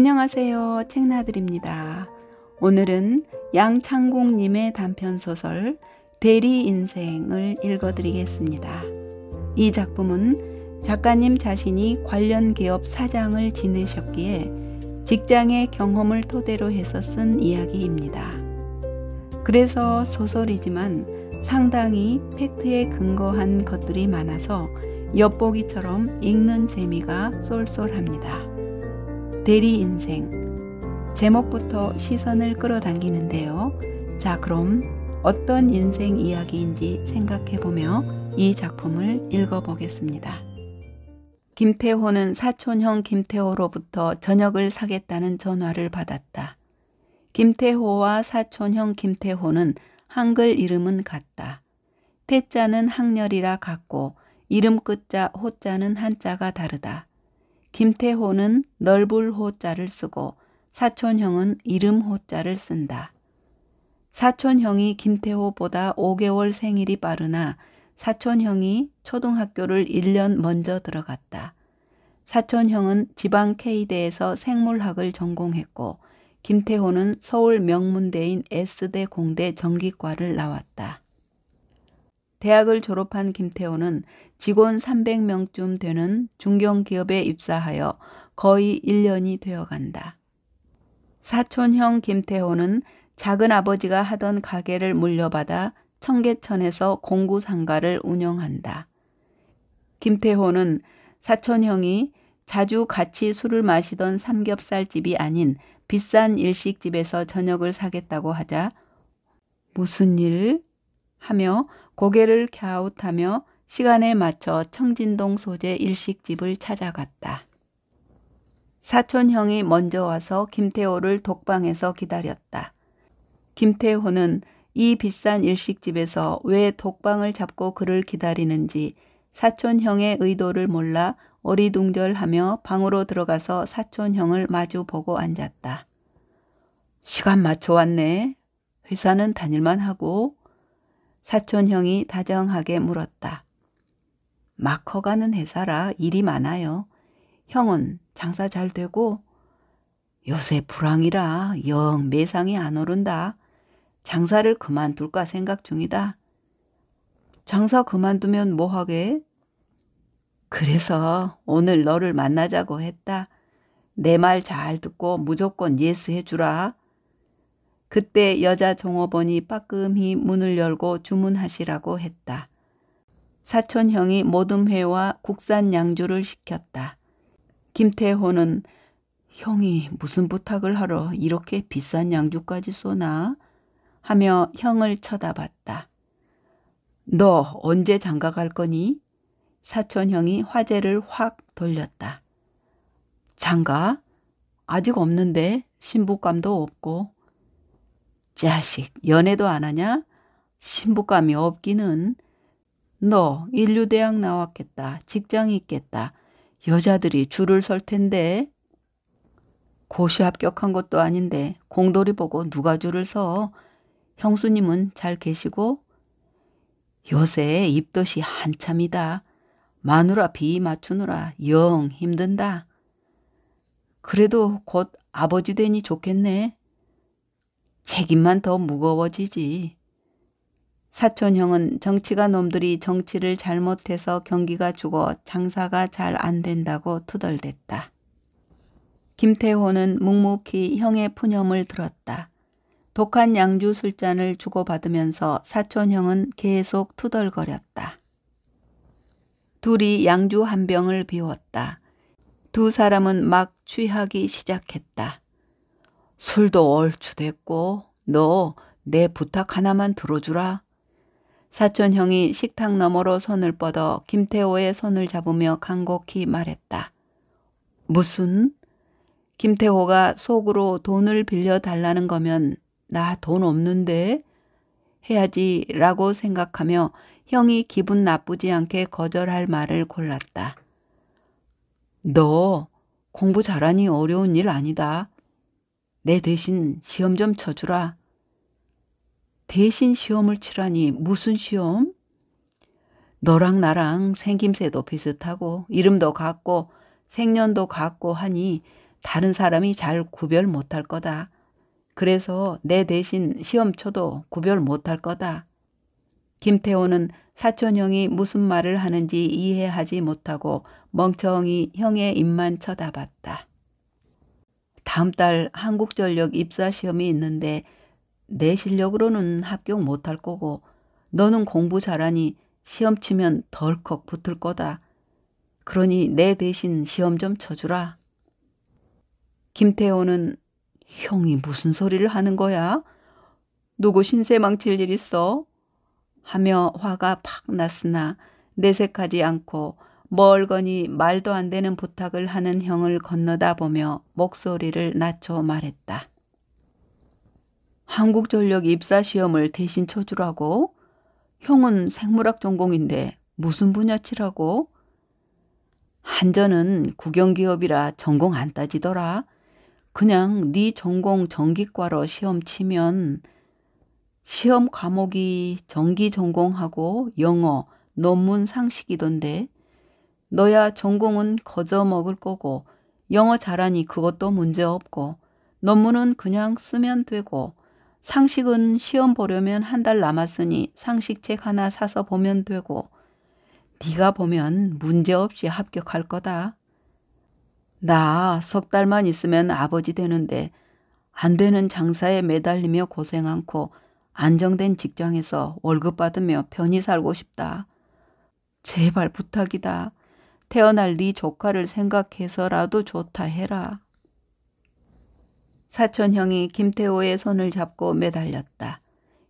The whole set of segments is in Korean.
안녕하세요. 책나들입니다. 오늘은 양창국님의 단편소설 대리인생을 읽어드리겠습니다. 이 작품은 작가님 자신이 관련 기업 사장을 지내셨기에 직장의 경험을 토대로 해서 쓴 이야기입니다. 그래서 소설이지만 상당히 팩트에 근거한 것들이 많아서 엿보기처럼 읽는 재미가 쏠쏠합니다. 대리 인생. 제목부터 시선을 끌어당기는데요. 자, 그럼 어떤 인생 이야기인지 생각해보며 이 작품을 읽어보겠습니다. 김태호는 사촌형 김태호로부터 저녁을 사겠다는 전화를 받았다. 김태호와 사촌형 김태호는 한글 이름은 같다. 태자는 항렬이라 같고 이름 끝자 호자는 한자가 다르다. 김태호는 넓을 호자를 쓰고 사촌형은 이름 호자를 쓴다. 사촌형이 김태호보다 5개월 생일이 빠르나 사촌형이 초등학교를 1년 먼저 들어갔다. 사촌형은 지방 K대에서 생물학을 전공했고 김태호는 서울 명문대인 S대 공대 전기과를 나왔다. 대학을 졸업한 김태호는 직원 300명쯤 되는 중견기업에 입사하여 거의 1년이 되어간다. 사촌형 김태호는 작은 아버지가 하던 가게를 물려받아 청계천에서 공구 상가를 운영한다. 김태호는 사촌형이 자주 같이 술을 마시던 삼겹살집이 아닌 비싼 일식집에서 저녁을 사겠다고 하자 무슨 일? 하며 고개를 갸웃하며 시간에 맞춰 청진동 소재 일식집을 찾아갔다. 사촌형이 먼저 와서 김태호를 독방에서 기다렸다. 김태호는 이 비싼 일식집에서 왜 독방을 잡고 그를 기다리는지 사촌형의 의도를 몰라 어리둥절하며 방으로 들어가서 사촌형을 마주보고 앉았다. 시간 맞춰 왔네. 회사는 다닐만 하고 사촌형이 다정하게 물었다. 마 커가는 회사라 일이 많아요. 형은 장사 잘 되고 요새 불황이라 영 매상이 안 오른다. 장사를 그만둘까 생각 중이다. 장사 그만두면 뭐하게? 그래서 오늘 너를 만나자고 했다. 내 말 잘 듣고 무조건 예스 해주라. 그때 여자 종업원이 빠끔히 문을 열고 주문하시라고 했다. 사촌형이 모둠회와 국산 양주를 시켰다. 김태호는 형이 무슨 부탁을 하러 이렇게 비싼 양주까지 쏘나? 하며 형을 쳐다봤다. 너 언제 장가 갈 거니? 사촌형이 화제를 확 돌렸다. 장가? 아직 없는데 신부감도 없고 자식, 연애도 안 하냐? 신부감이 없기는. 너 인류대학 나왔겠다. 직장 있겠다. 여자들이 줄을 설 텐데. 고시 합격한 것도 아닌데 공돌이 보고 누가 줄을 서. 형수님은 잘 계시고? 요새 입덧이 한참이다. 마누라 비 맞추느라 영 힘든다. 그래도 곧 아버지 되니 좋겠네. 책임만 더 무거워지지. 사촌형은 정치가 놈들이 정치를 잘못해서 경기가 죽어 장사가 잘 안 된다고 투덜댔다. 김태호는 묵묵히 형의 푸념을 들었다. 독한 양주 술잔을 주고받으면서 사촌형은 계속 투덜거렸다. 둘이 양주 한 병을 비웠다. 두 사람은 막 취하기 시작했다. 술도 얼추 됐고 너 내 부탁 하나만 들어주라. 사촌형이 식탁 너머로 손을 뻗어 김태호의 손을 잡으며 간곡히 말했다. 무슨? 김태호가 속으로 돈을 빌려 달라는 거면 나 돈 없는데 해야지라고 생각하며 형이 기분 나쁘지 않게 거절할 말을 골랐다. 너 공부 잘하니 어려운 일 아니다. 내 대신 시험 좀 쳐주라. 대신 시험을 치라니 무슨 시험? 너랑 나랑 생김새도 비슷하고 이름도 같고 생년도 같고 하니 다른 사람이 잘 구별 못할 거다. 그래서 내 대신 시험 쳐도 구별 못할 거다. 김태호는 사촌 형이 무슨 말을 하는지 이해하지 못하고 멍청이 형의 입만 쳐다봤다. 다음 달 한국전력 입사 시험이 있는데 내 실력으로는 합격 못할 거고 너는 공부 잘하니 시험 치면 덜컥 붙을 거다. 그러니 내 대신 시험 좀 쳐주라. 김태호는 형이 무슨 소리를 하는 거야? 누구 신세 망칠 일 있어? 하며 화가 팍 났으나 내색하지 않고 멀거니 말도 안 되는 부탁을 하는 형을 건너다 보며 목소리를 낮춰 말했다. 한국전력 입사시험을 대신 쳐주라고? 형은 생물학 전공인데 무슨 분야치라고? 한전은 국영기업이라 전공 안 따지더라. 그냥 네 전공 전기과로 시험 치면 시험 과목이 전기 전공하고 영어, 논문 상식이던데 너야 전공은 거저 먹을 거고 영어 잘하니 그것도 문제 없고 논문은 그냥 쓰면 되고 상식은 시험 보려면 한 달 남았으니 상식책 하나 사서 보면 되고 네가 보면 문제없이 합격할 거다. 나 석 달만 있으면 아버지 되는데 안 되는 장사에 매달리며 고생 않고 안정된 직장에서 월급 받으며 편히 살고 싶다. 제발 부탁이다. 태어날 네 조카를 생각해서라도 좋다 해라. 사촌형이 김태호의 손을 잡고 매달렸다.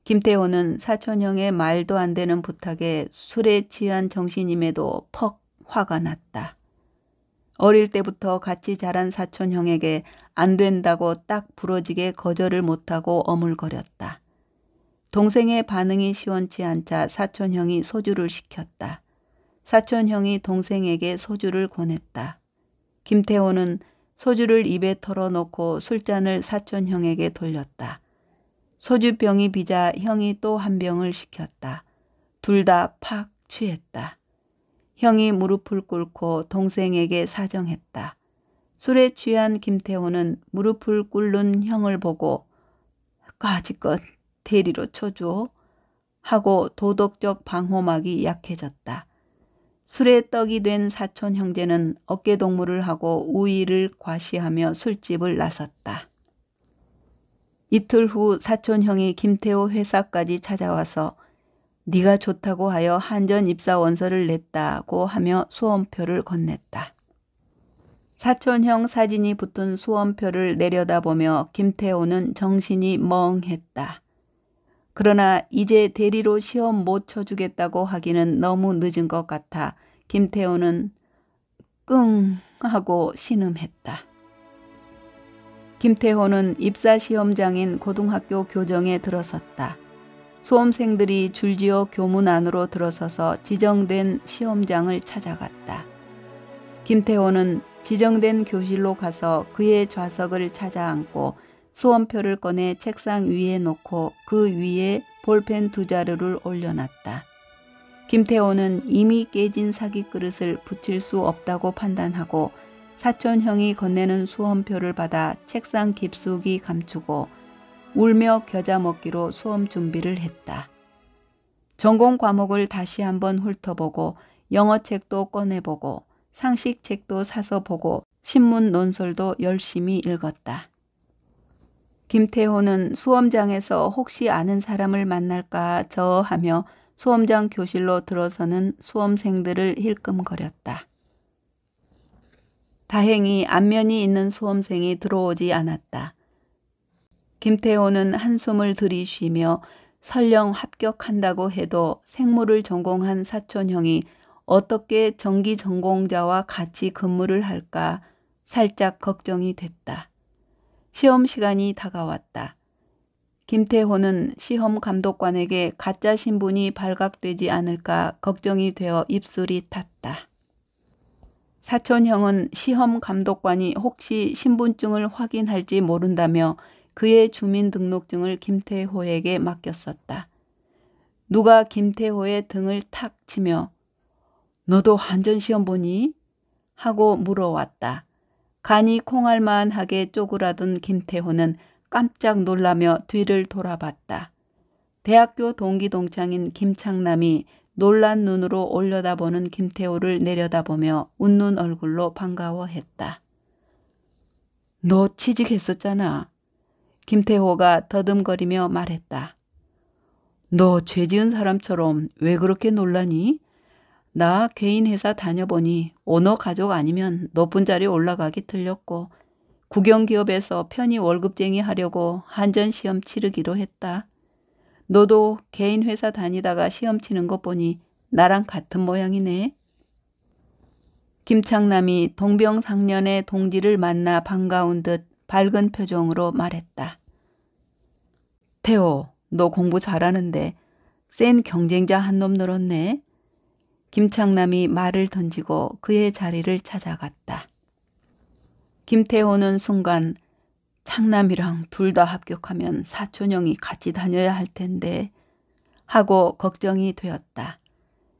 김태호는 사촌형의 말도 안 되는 부탁에 술에 취한 정신임에도 퍽 화가 났다. 어릴 때부터 같이 자란 사촌형에게 안 된다고 딱 부러지게 거절을 못하고 어물거렸다. 동생의 반응이 시원치 않자 사촌형이 소주를 시켰다. 사촌형이 동생에게 소주를 권했다. 김태호는 소주를 입에 털어놓고 술잔을 사촌형에게 돌렸다. 소주병이 비자 형이 또 한 병을 시켰다. 둘 다 팍 취했다. 형이 무릎을 꿇고 동생에게 사정했다. 술에 취한 김태호는 무릎을 꿇는 형을 보고 까짓껏 대리로 쳐줘 하고 도덕적 방호막이 약해졌다. 술에 떡이 된 사촌 형제는 어깨동무를 하고 우의를 과시하며 술집을 나섰다. 이틀 후 사촌 형이 김태호 회사까지 찾아와서 네가 좋다고 하여 한전 입사 원서를 냈다고 하며 수험표를 건넸다. 사촌형 사진이 붙은 수험표를 내려다보며 김태호는 정신이 멍했다. 그러나 이제 대리로 시험 못 쳐주겠다고 하기는 너무 늦은 것 같아 김태호는 끙 하고 신음했다. 김태호는 입사 시험장인 고등학교 교정에 들어섰다. 수험생들이 줄지어 교문 안으로 들어서서 지정된 시험장을 찾아갔다. 김태호는 지정된 교실로 가서 그의 좌석을 찾아 앉고 수험표를 꺼내 책상 위에 놓고 그 위에 볼펜 두 자루를 올려놨다. 김태호는 이미 깨진 사기 그릇을 붙일 수 없다고 판단하고 사촌형이 건네는 수험표를 받아 책상 깊숙이 감추고 울며 겨자 먹기로 수험 준비를 했다. 전공 과목을 다시 한번 훑어보고 영어책도 꺼내보고 상식책도 사서 보고 신문 논설도 열심히 읽었다. 김태호는 수험장에서 혹시 아는 사람을 만날까 저 하며 수험장 교실로 들어서는 수험생들을 힐끔거렸다. 다행히 안면이 있는 수험생이 들어오지 않았다. 김태호는 한숨을 들이쉬며 설령 합격한다고 해도 생물을 전공한 사촌형이 어떻게 전기 전공자와 같이 근무를 할까 살짝 걱정이 됐다. 시험 시간이 다가왔다. 김태호는 시험 감독관에게 가짜 신분이 발각되지 않을까 걱정이 되어 입술이 탔다. 사촌형은 시험 감독관이 혹시 신분증을 확인할지 모른다며 그의 주민등록증을 김태호에게 맡겼었다. 누가 김태호의 등을 탁 치며 너도 한전시험 보니? 하고 물어왔다. 간이 콩알만하게 쪼그라든 김태호는 깜짝 놀라며 뒤를 돌아봤다. 대학교 동기 동창인 김창남이 놀란 눈으로 올려다보는 김태호를 내려다보며 웃는 얼굴로 반가워했다. 너 취직했었잖아. 김태호가 더듬거리며 말했다. 너 죄 지은 사람처럼 왜 그렇게 놀라니? 나 개인 회사 다녀보니 오너 가족 아니면 높은 자리 올라가기 틀렸고 국영기업에서 편히 월급쟁이 하려고 한전시험 치르기로 했다. 너도 개인 회사 다니다가 시험 치는 것 보니 나랑 같은 모양이네. 김창남이 동병상련의 동지를 만나 반가운 듯 밝은 표정으로 말했다. 태호, 너 공부 잘하는데 센 경쟁자 한 놈 늘었네. 김창남이 말을 던지고 그의 자리를 찾아갔다. 김태호는 순간 창남이랑 둘 다 합격하면 사촌형이 같이 다녀야 할 텐데 하고 걱정이 되었다.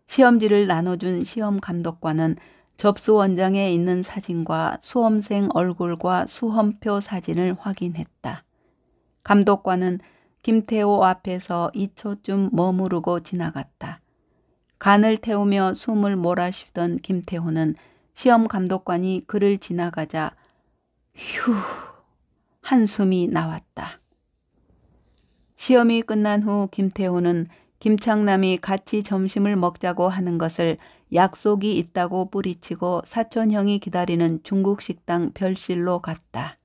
시험지를 나눠준 시험 감독관은 접수 원장에 있는 사진과 수험생 얼굴과 수험표 사진을 확인했다. 감독관은 김태호 앞에서 2초쯤 머무르고 지나갔다. 간을 태우며 숨을 몰아쉬던 김태호는 시험 감독관이 그를 지나가자 휴 한숨이 나왔다. 시험이 끝난 후 김태호는 김창남이 같이 점심을 먹자고 하는 것을 약속이 있다고 뿌리치고 사촌형이 기다리는 중국 식당 별실로 갔다.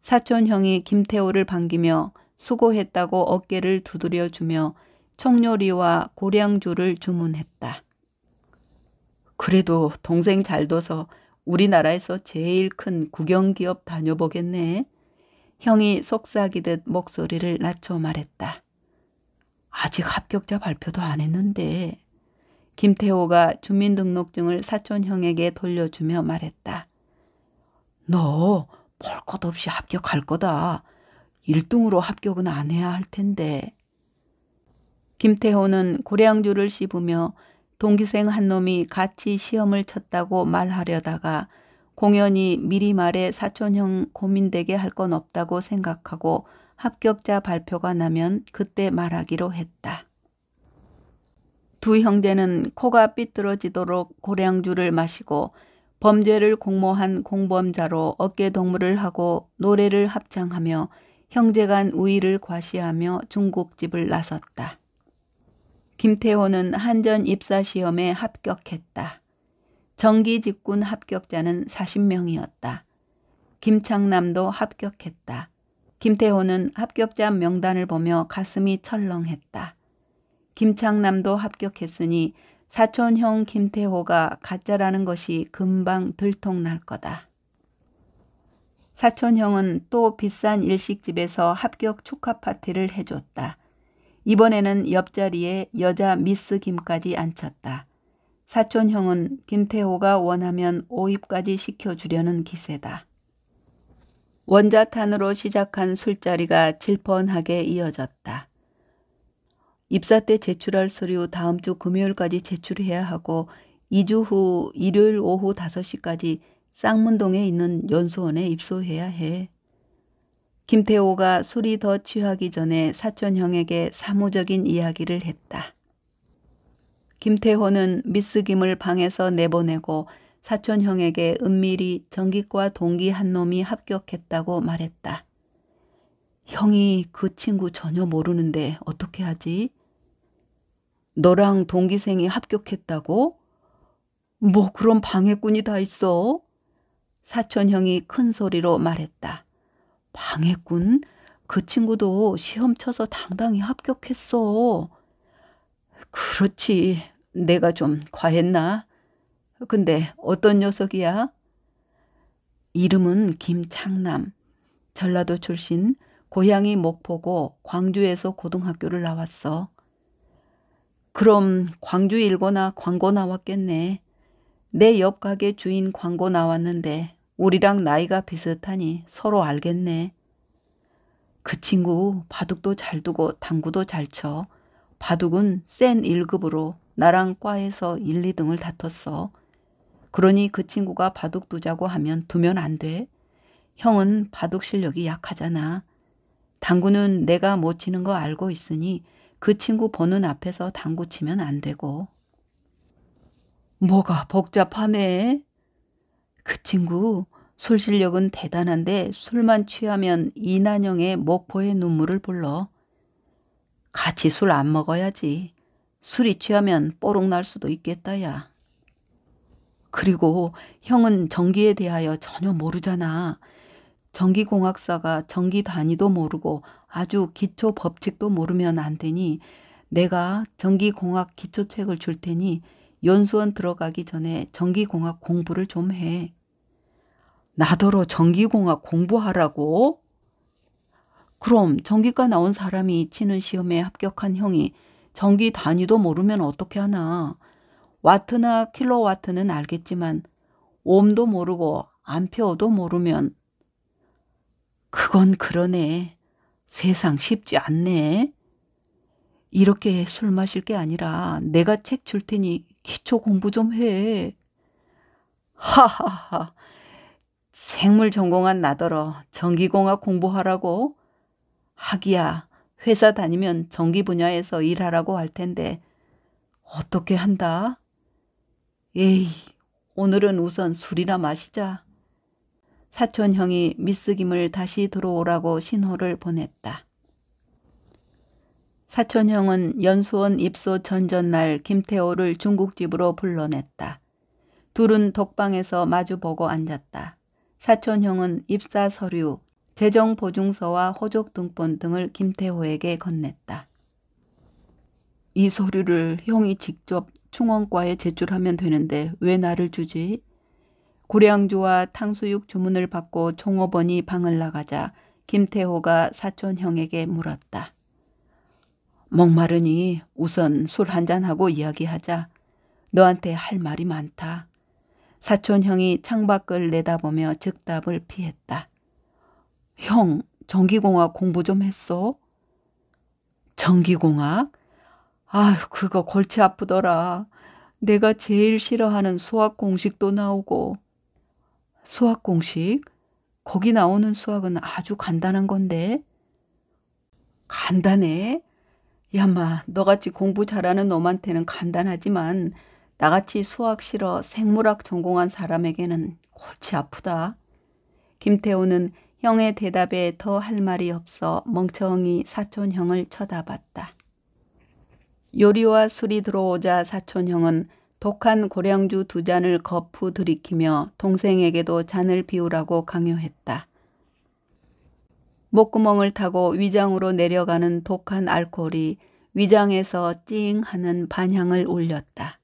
사촌형이 김태호를 반기며 수고했다고 어깨를 두드려주며 청요리와 고량주를 주문했다. 그래도 동생 잘 둬서 우리나라에서 제일 큰 국영기업 다녀보겠네. 형이 속삭이듯 목소리를 낮춰 말했다. 아직 합격자 발표도 안 했는데 김태호가 주민등록증을 사촌형에게 돌려주며 말했다. 너 볼 것 없이 합격할 거다. 1등으로 합격은 안 해야 할 텐데. 김태호는 고량주를 씹으며 동기생 한 놈이 같이 시험을 쳤다고 말하려다가 공연이 미리 말해 사촌형 고민되게 할 건 없다고 생각하고 합격자 발표가 나면 그때 말하기로 했다. 두 형제는 코가 삐뚤어지도록 고량주를 마시고 범죄를 공모한 공범자로 어깨동무를 하고 노래를 합창하며 형제간 우위를 과시하며 중국집을 나섰다. 김태호는 한전 입사 시험에 합격했다. 정기 직군 합격자는 40명이었다. 김창남도 합격했다. 김태호는 합격자 명단을 보며 가슴이 철렁했다. 김창남도 합격했으니 사촌형 김태호가 가짜라는 것이 금방 들통날 거다. 사촌형은 또 비싼 일식집에서 합격 축하 파티를 해줬다. 이번에는 옆자리에 여자 미스 김까지 앉혔다. 사촌형은 김태호가 원하면 오입까지 시켜주려는 기세다. 원자탄으로 시작한 술자리가 질펀하게 이어졌다. 입사 때 제출할 서류 다음 주 금요일까지 제출해야 하고 2주 후 일요일 오후 5시까지 쌍문동에 있는 연수원에 입소해야 해. 김태호가 술이 더 취하기 전에 사촌형에게 사무적인 이야기를 했다. 김태호는 미스 김을 방에서 내보내고 사촌형에게 은밀히 전기과 동기한 놈이 합격했다고 말했다. 형이 그 친구 전혀 모르는데 어떻게 하지? 너랑 동기생이 합격했다고? 뭐 그런 방해꾼이 다 있어? 사촌형이 큰 소리로 말했다. 방해꾼? 그 친구도 시험 쳐서 당당히 합격했어. 그렇지. 내가 좀 과했나? 근데 어떤 녀석이야? 이름은 김창남. 전라도 출신, 고향이 목포고 광주에서 고등학교를 나왔어. 그럼 광주 일고나 광고 나왔겠네. 내 옆 가게 주인 광고 나왔는데 우리랑 나이가 비슷하니 서로 알겠네. 그 친구 바둑도 잘 두고 당구도 잘 쳐. 바둑은 센 1급으로 나랑 과에서 1, 2등을 다퉜어. 그러니 그 친구가 바둑 두자고 하면 두면 안 돼. 형은 바둑 실력이 약하잖아. 당구는 내가 못 치는 거 알고 있으니 그 친구 보는 앞에서 당구 치면 안 되고. 뭐가 복잡하네. 그 친구 술실력은 대단한데 술만 취하면 이난영의 목포의 눈물을 불러. 같이 술 안 먹어야지. 술이 취하면 뽀록 날 수도 있겠다 야. 그리고 형은 전기에 대하여 전혀 모르잖아. 전기공학사가 전기 단위도 모르고 아주 기초 법칙도 모르면 안 되니 내가 전기공학 기초책을 줄 테니 연수원 들어가기 전에 전기공학 공부를 좀 해. 나더러 전기공학 공부하라고? 그럼 전기과 나온 사람이 치는 시험에 합격한 형이 전기 단위도 모르면 어떻게 하나. 와트나 킬로와트는 알겠지만 옴도 모르고 암페어도 모르면 그건 그러네. 세상 쉽지 않네. 이렇게 술 마실 게 아니라 내가 책 줄 테니 기초 공부 좀 해. 하하하. 생물 전공한 나더러 전기공학 공부하라고? 하기야, 회사 다니면 전기 분야에서 일하라고 할 텐데, 어떻게 한다? 에이, 오늘은 우선 술이나 마시자. 사촌 형이 미스 김을 다시 들어오라고 신호를 보냈다. 사촌형은 연수원 입소 전전날 김태호를 중국집으로 불러냈다. 둘은 독방에서 마주보고 앉았다. 사촌형은 입사 서류, 재정보증서와 호족등본 등을 김태호에게 건넸다. 이 서류를 형이 직접 충원과에 제출하면 되는데 왜 나를 주지? 고량주와 탕수육 주문을 받고 종업원이 방을 나가자 김태호가 사촌형에게 물었다. 목마르니 우선 술 한잔하고 이야기하자. 너한테 할 말이 많다. 사촌형이 창밖을 내다보며 즉답을 피했다. 형, 전기공학 공부 좀 했어? 전기공학? 아휴 그거 골치 아프더라. 내가 제일 싫어하는 수학 공식도 나오고. 수학 공식? 거기 나오는 수학은 아주 간단한 건데. 간단해? 야마 너같이 공부 잘하는 놈한테는 간단하지만 나같이 수학 싫어 생물학 전공한 사람에게는 골치 아프다. 김태우는 형의 대답에 더 할 말이 없어 멍청히 사촌형을 쳐다봤다. 요리와 술이 들어오자 사촌형은 독한 고량주 두 잔을 거푸 들이키며 동생에게도 잔을 비우라고 강요했다. 목구멍을 타고 위장으로 내려가는 독한 알코올이 위장에서 찡 하는 반향을 울렸다.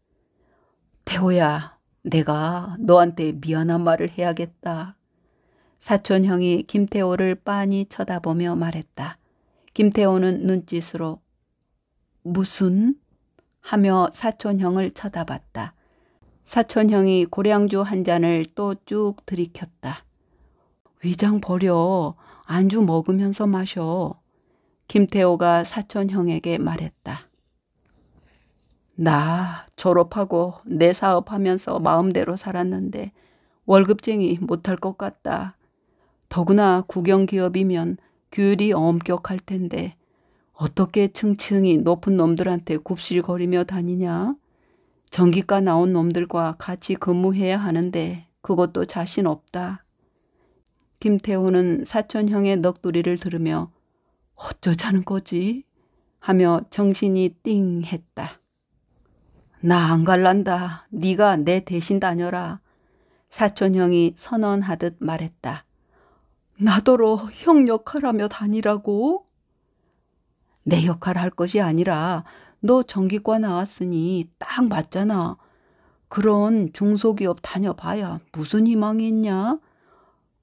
태호야, 내가 너한테 미안한 말을 해야겠다. 사촌형이 김태호를 빤히 쳐다보며 말했다. 김태호는 눈짓으로 무슨? 하며 사촌형을 쳐다봤다. 사촌형이 고량주 한 잔을 또 쭉 들이켰다. 위장 버려. 안주 먹으면서 마셔. 김태호가 사촌형에게 말했다. 나 졸업하고 내 사업하면서 마음대로 살았는데 월급쟁이 못할 것 같다. 더구나 국영기업이면 규율이 엄격할 텐데 어떻게 층층이 높은 놈들한테 굽실거리며 다니냐? 전기과 나온 놈들과 같이 근무해야 하는데 그것도 자신 없다. 김태호는 사촌형의 넋두리를 들으며 어쩌자는 거지? 하며 정신이 띵 했다. 나 안 갈란다. 네가 내 대신 다녀라. 사촌형이 선언하듯 말했다. 나더러 형 역할하며 다니라고? 내 역할 할 것이 아니라 너정기과 나왔으니 딱 맞잖아. 그런 중소기업 다녀봐야 무슨 희망이 있냐?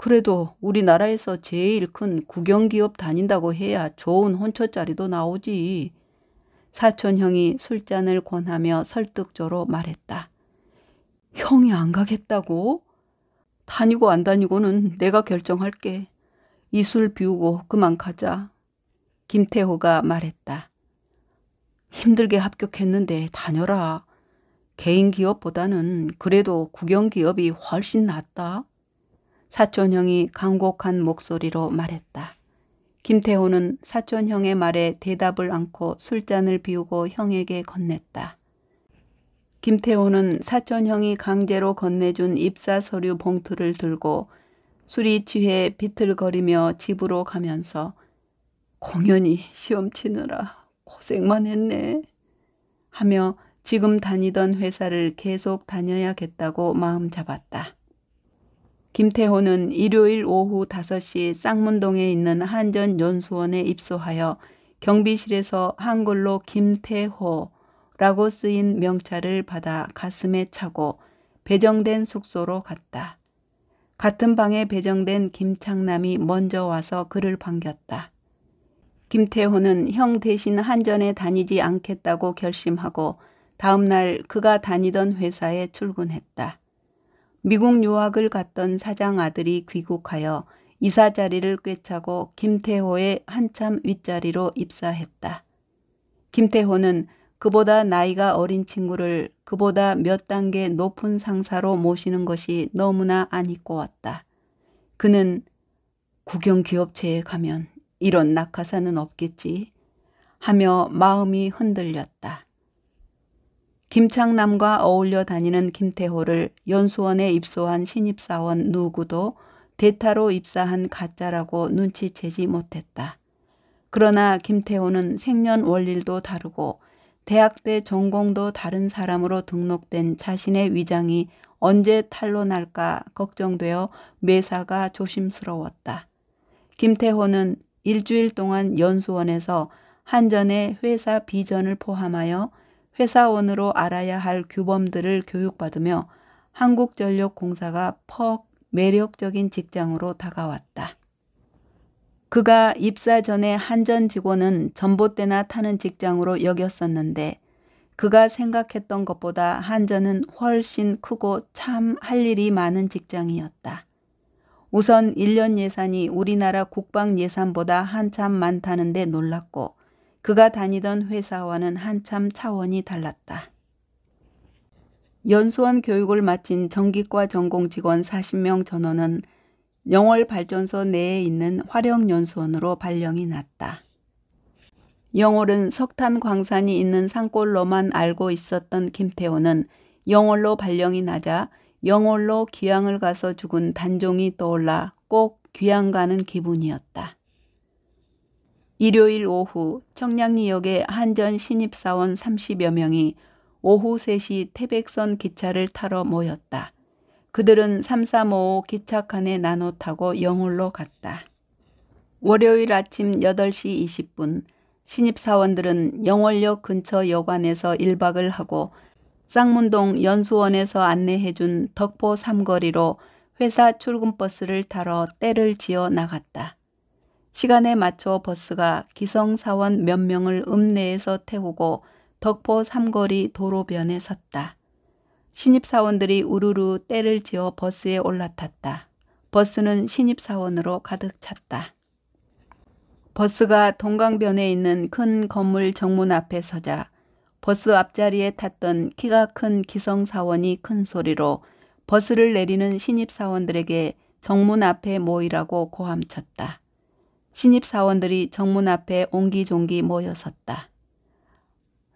그래도 우리나라에서 제일 큰 국영기업 다닌다고 해야 좋은 혼처자리도 나오지. 사촌형이 술잔을 권하며 설득조로 말했다. 형이 안 가겠다고? 다니고 안 다니고는 내가 결정할게. 이 술 비우고 그만 가자. 김태호가 말했다. 힘들게 합격했는데 다녀라. 개인 기업보다는 그래도 국영 기업이 훨씬 낫다. 사촌형이 간곡한 목소리로 말했다. 김태호는 사촌형의 말에 대답을 않고 술잔을 비우고 형에게 건넸다. 김태호는 사촌형이 강제로 건네준 입사 서류 봉투를 들고 술이 취해 비틀거리며 집으로 가면서 공연히 시험 치느라 고생만 했네 하며 지금 다니던 회사를 계속 다녀야겠다고 마음 잡았다. 김태호는 일요일 오후 5시 쌍문동에 있는 한전 연수원에 입소하여 경비실에서 한글로 김태호라고 쓰인 명찰을 받아 가슴에 차고 배정된 숙소로 갔다. 같은 방에 배정된 김창남이 먼저 와서 그를 반겼다. 김태호는 형 대신 한전에 다니지 않겠다고 결심하고 다음날 그가 다니던 회사에 출근했다. 미국 유학을 갔던 사장 아들이 귀국하여 이사 자리를 꿰차고 김태호의 한참 윗자리로 입사했다. 김태호는 그보다 나이가 어린 친구를 그보다 몇 단계 높은 상사로 모시는 것이 너무나 안이꼬웠다. 그는 국영 기업체에 가면 이런 낙하산은 없겠지 하며 마음이 흔들렸다. 김창남과 어울려 다니는 김태호를 연수원에 입소한 신입사원 누구도 대타로 입사한 가짜라고 눈치채지 못했다. 그러나 김태호는 생년 월일도 다르고 대학 때 전공도 다른 사람으로 등록된 자신의 위장이 언제 탄로 날까 걱정되어 매사가 조심스러웠다. 김태호는 일주일 동안 연수원에서 한전의 회사 비전을 포함하여 회사원으로 알아야 할 규범들을 교육받으며 한국전력공사가 퍽 매력적인 직장으로 다가왔다. 그가 입사 전에 한전 직원은 전봇대나 타는 직장으로 여겼었는데 그가 생각했던 것보다 한전은 훨씬 크고 참 할 일이 많은 직장이었다. 우선 1년 예산이 우리나라 국방 예산보다 한참 많다는데 놀랐고 그가 다니던 회사와는 한참 차원이 달랐다. 연수원 교육을 마친 전기과 전공 직원 40명 전원은 영월발전소 내에 있는 화령연수원으로 발령이 났다. 영월은 석탄 광산이 있는 산골로만 알고 있었던 김태호는 영월로 발령이 나자 영월로 귀향을 가서 죽은 단종이 떠올라 꼭 귀향 가는 기분이었다. 일요일 오후 청량리역의 한전 신입사원 30여 명이 오후 3시 태백선 기차를 타러 모였다. 그들은 3355 기차칸에 나눠 타고 영월로 갔다. 월요일 아침 8시 20분 신입사원들은 영월역 근처 여관에서 1박을 하고 쌍문동 연수원에서 안내해준 덕포 삼거리로 회사 출근버스를 타러 때를 지어 나갔다. 시간에 맞춰 버스가 기성사원 몇 명을 읍내에서 태우고 덕포 삼거리 도로변에 섰다. 신입사원들이 우르르 때를 지어 버스에 올라탔다. 버스는 신입사원으로 가득 찼다. 버스가 동강변에 있는 큰 건물 정문 앞에 서자 버스 앞자리에 탔던 키가 큰 기성사원이 큰 소리로 버스를 내리는 신입사원들에게 정문 앞에 모이라고 고함쳤다. 신입사원들이 정문 앞에 옹기종기 모여섰다.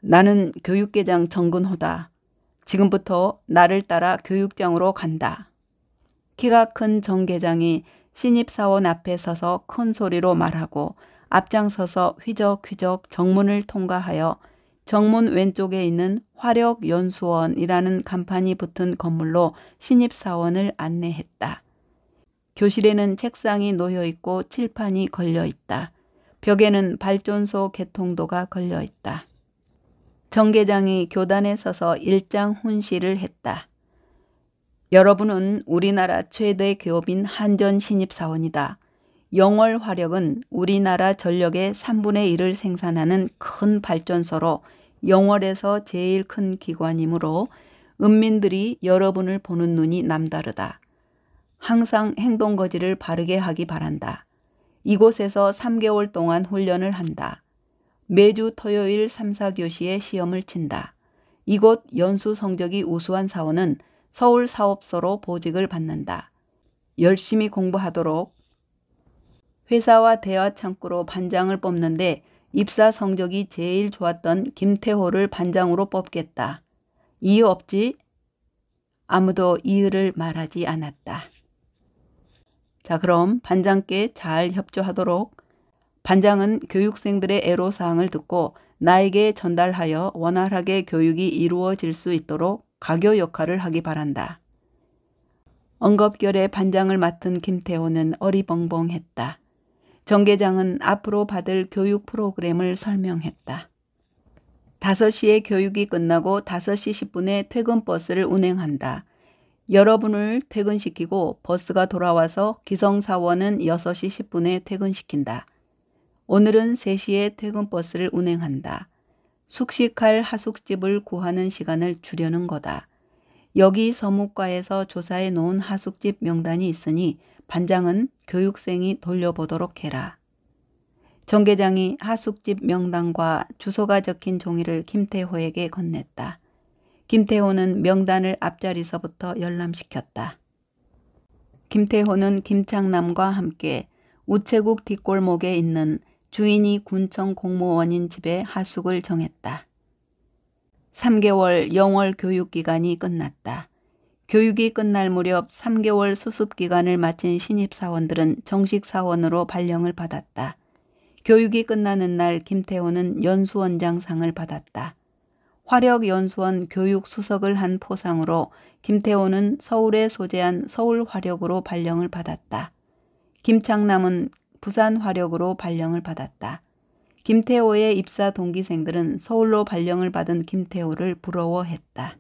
나는 교육계장 정근호다. 지금부터 나를 따라 교육장으로 간다. 키가 큰 정계장이 신입사원 앞에 서서 큰 소리로 말하고 앞장서서 휘적휘적 정문을 통과하여 정문 왼쪽에 있는 화력연수원이라는 간판이 붙은 건물로 신입사원을 안내했다. 교실에는 책상이 놓여 있고 칠판이 걸려 있다. 벽에는 발전소 개통도가 걸려 있다. 정계장이 교단에 서서 일장 훈시를 했다. 여러분은 우리나라 최대 교업인 한전 신입사원이다. 영월 화력은 우리나라 전력의 3분의 1을 생산하는 큰 발전소로 영월에서 제일 큰 기관이므로 은민들이 여러분을 보는 눈이 남다르다. 항상 행동거지를 바르게 하기 바란다. 이곳에서 3개월 동안 훈련을 한다. 매주 토요일 3, 4교시에 시험을 친다. 이곳 연수 성적이 우수한 사원은 서울 사업소로 보직을 받는다. 열심히 공부하도록 회사와 대화 창구로 반장을 뽑는데 입사 성적이 제일 좋았던 김태호를 반장으로 뽑겠다. 이유 없지? 아무도 이유를 말하지 않았다. 자, 그럼 반장께 잘 협조하도록 반장은 교육생들의 애로사항을 듣고 나에게 전달하여 원활하게 교육이 이루어질 수 있도록 가교 역할을 하기 바란다. 언급결에 반장을 맡은 김태호는 어리벙벙했다. 정계장은 앞으로 받을 교육 프로그램을 설명했다. 5시에 교육이 끝나고 5시 10분에 퇴근버스를 운행한다. 여러분을 퇴근시키고 버스가 돌아와서 기성사원은 6시 10분에 퇴근시킨다. 오늘은 3시에 퇴근버스를 운행한다. 숙식할 하숙집을 구하는 시간을 주려는 거다. 여기 서무과에서 조사해 놓은 하숙집 명단이 있으니 반장은 교육생이 돌려보도록 해라. 정계장이 하숙집 명단과 주소가 적힌 종이를 김태호에게 건넸다. 김태호는 명단을 앞자리서부터 열람시켰다. 김태호는 김창남과 함께 우체국 뒷골목에 있는 주인이 군청 공무원인 집에 하숙을 정했다. 3개월 영월 교육기간이 끝났다. 교육이 끝날 무렵 3개월 수습기간을 마친 신입사원들은 정식사원으로 발령을 받았다. 교육이 끝나는 날 김태호는 연수원장상을 받았다. 화력연수원 교육수석을 한 포상으로 김태호는 서울에 소재한 서울화력으로 발령을 받았다. 김창남은 부산화력으로 발령을 받았다. 김태호의 입사 동기생들은 서울로 발령을 받은 김태호를 부러워했다.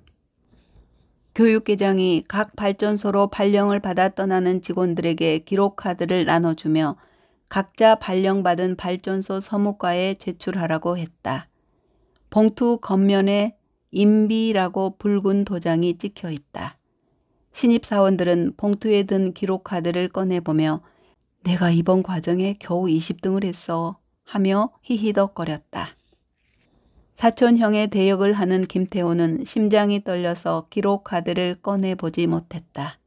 교육계장이 각 발전소로 발령을 받아 떠나는 직원들에게 기록카드를 나눠주며 각자 발령받은 발전소 서무과에 제출하라고 했다. 봉투 겉면에 임비라고 붉은 도장이 찍혀 있다. 신입사원들은 봉투에 든 기록 카드를 꺼내보며 내가 이번 과정에 겨우 20등을 했어 하며 히히덕거렸다. 사촌형의 대역을 하는 김태호는 심장이 떨려서 기록 카드를 꺼내보지 못했다.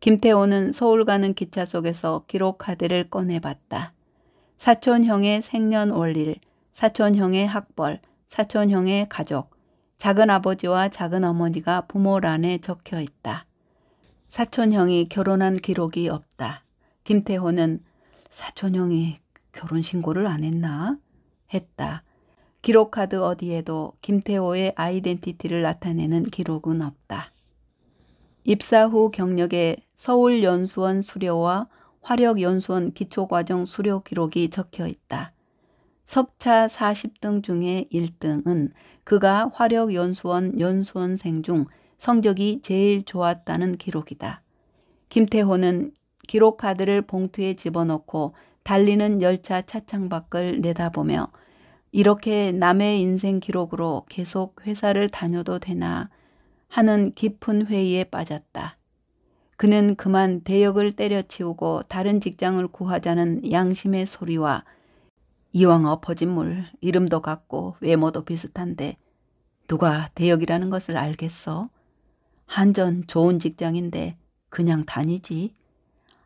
김태호는 서울 가는 기차 속에서 기록 카드를 꺼내봤다. 사촌형의 생년월일, 사촌형의 학벌, 사촌형의 가족, 작은아버지와 작은어머니가 부모란에 적혀 있다. 사촌형이 결혼한 기록이 없다. 김태호는 사촌형이 결혼신고를 안 했나? 했다. 기록카드 어디에도 김태호의 아이덴티티를 나타내는 기록은 없다. 입사 후 경력에 서울연수원 수료와 화력연수원 기초과정 수료 기록이 적혀 있다. 석차 40등 중에 1등은 그가 화력연수원 연수원생 중 성적이 제일 좋았다는 기록이다. 김태호는 기록 카드를 봉투에 집어넣고 달리는 열차 차창 밖을 내다보며 이렇게 남의 인생 기록으로 계속 회사를 다녀도 되나 하는 깊은 회의에 빠졌다. 그는 그만 대역을 때려치우고 다른 직장을 구하자는 양심의 소리와 이왕 엎어진 물 이름도 같고 외모도 비슷한데 누가 대역이라는 것을 알겠어? 한전 좋은 직장인데 그냥 다니지.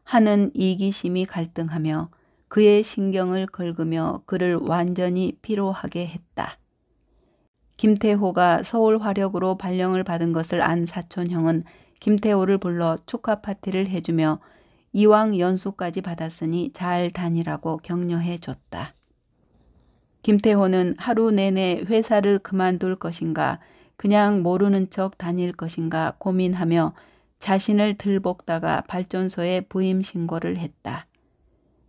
하는 이기심이 갈등하며 그의 신경을 긁으며 그를 완전히 피로하게 했다. 김태호가 서울 화력으로 발령을 받은 것을 안 사촌형은 김태호를 불러 축하 파티를 해주며 이왕 연수까지 받았으니 잘 다니라고 격려해 줬다. 김태호는 하루 내내 회사를 그만둘 것인가, 그냥 모르는 척 다닐 것인가 고민하며 자신을 들복다가 발전소에 부임 신고를 했다.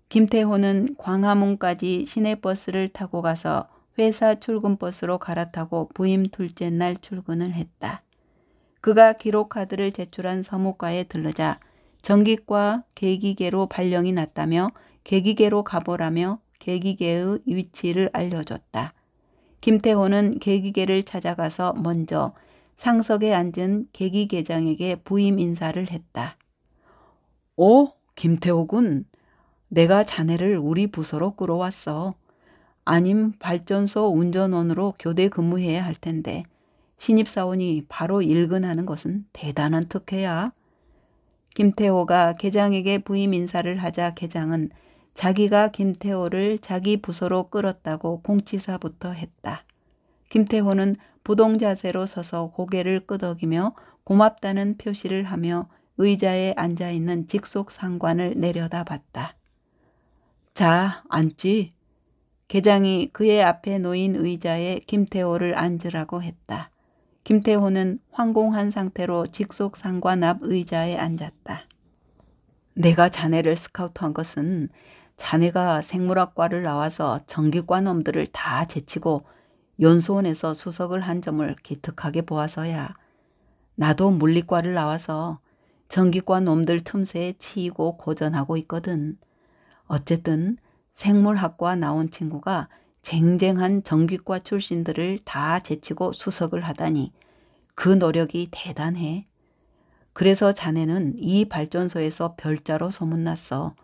김태호는 광화문까지 시내버스를 타고 가서 회사 출근버스로 갈아타고 부임 둘째 날 출근을 했다. 그가 기록카드를 제출한 서무과에 들르자 전기과 계기계로 발령이 났다며 계기계로 가보라며 계기계의 위치를 알려줬다. 김태호는 계기계를 찾아가서 먼저 상석에 앉은 계기계장에게 부임 인사를 했다. 오, 어? 김태호군. 내가 자네를 우리 부서로 끌어왔어. 아님 발전소 운전원으로 교대 근무해야 할 텐데 신입사원이 바로 일근하는 것은 대단한 특혜야. 김태호가 계장에게 부임 인사를 하자 계장은 자기가 김태호를 자기 부서로 끌었다고 공치사부터 했다. 김태호는 부동 자세로 서서 고개를 끄덕이며 고맙다는 표시를 하며 의자에 앉아 있는 직속 상관을 내려다봤다. 자, 앉지. 계장이 그의 앞에 놓인 의자에 김태호를 앉으라고 했다. 김태호는 황공한 상태로 직속 상관 앞 의자에 앉았다. 내가 자네를 스카우트한 것은 자네가 생물학과를 나와서 전기과 놈들을 다 제치고 연수원에서 수석을 한 점을 기특하게 보아서야 나도 물리과를 나와서 전기과 놈들 틈새에 치이고 고전하고 있거든. 어쨌든 생물학과 나온 친구가 쟁쟁한 전기과 출신들을 다 제치고 수석을 하다니 그 노력이 대단해. 그래서 자네는 이 발전소에서 별자로 소문났어.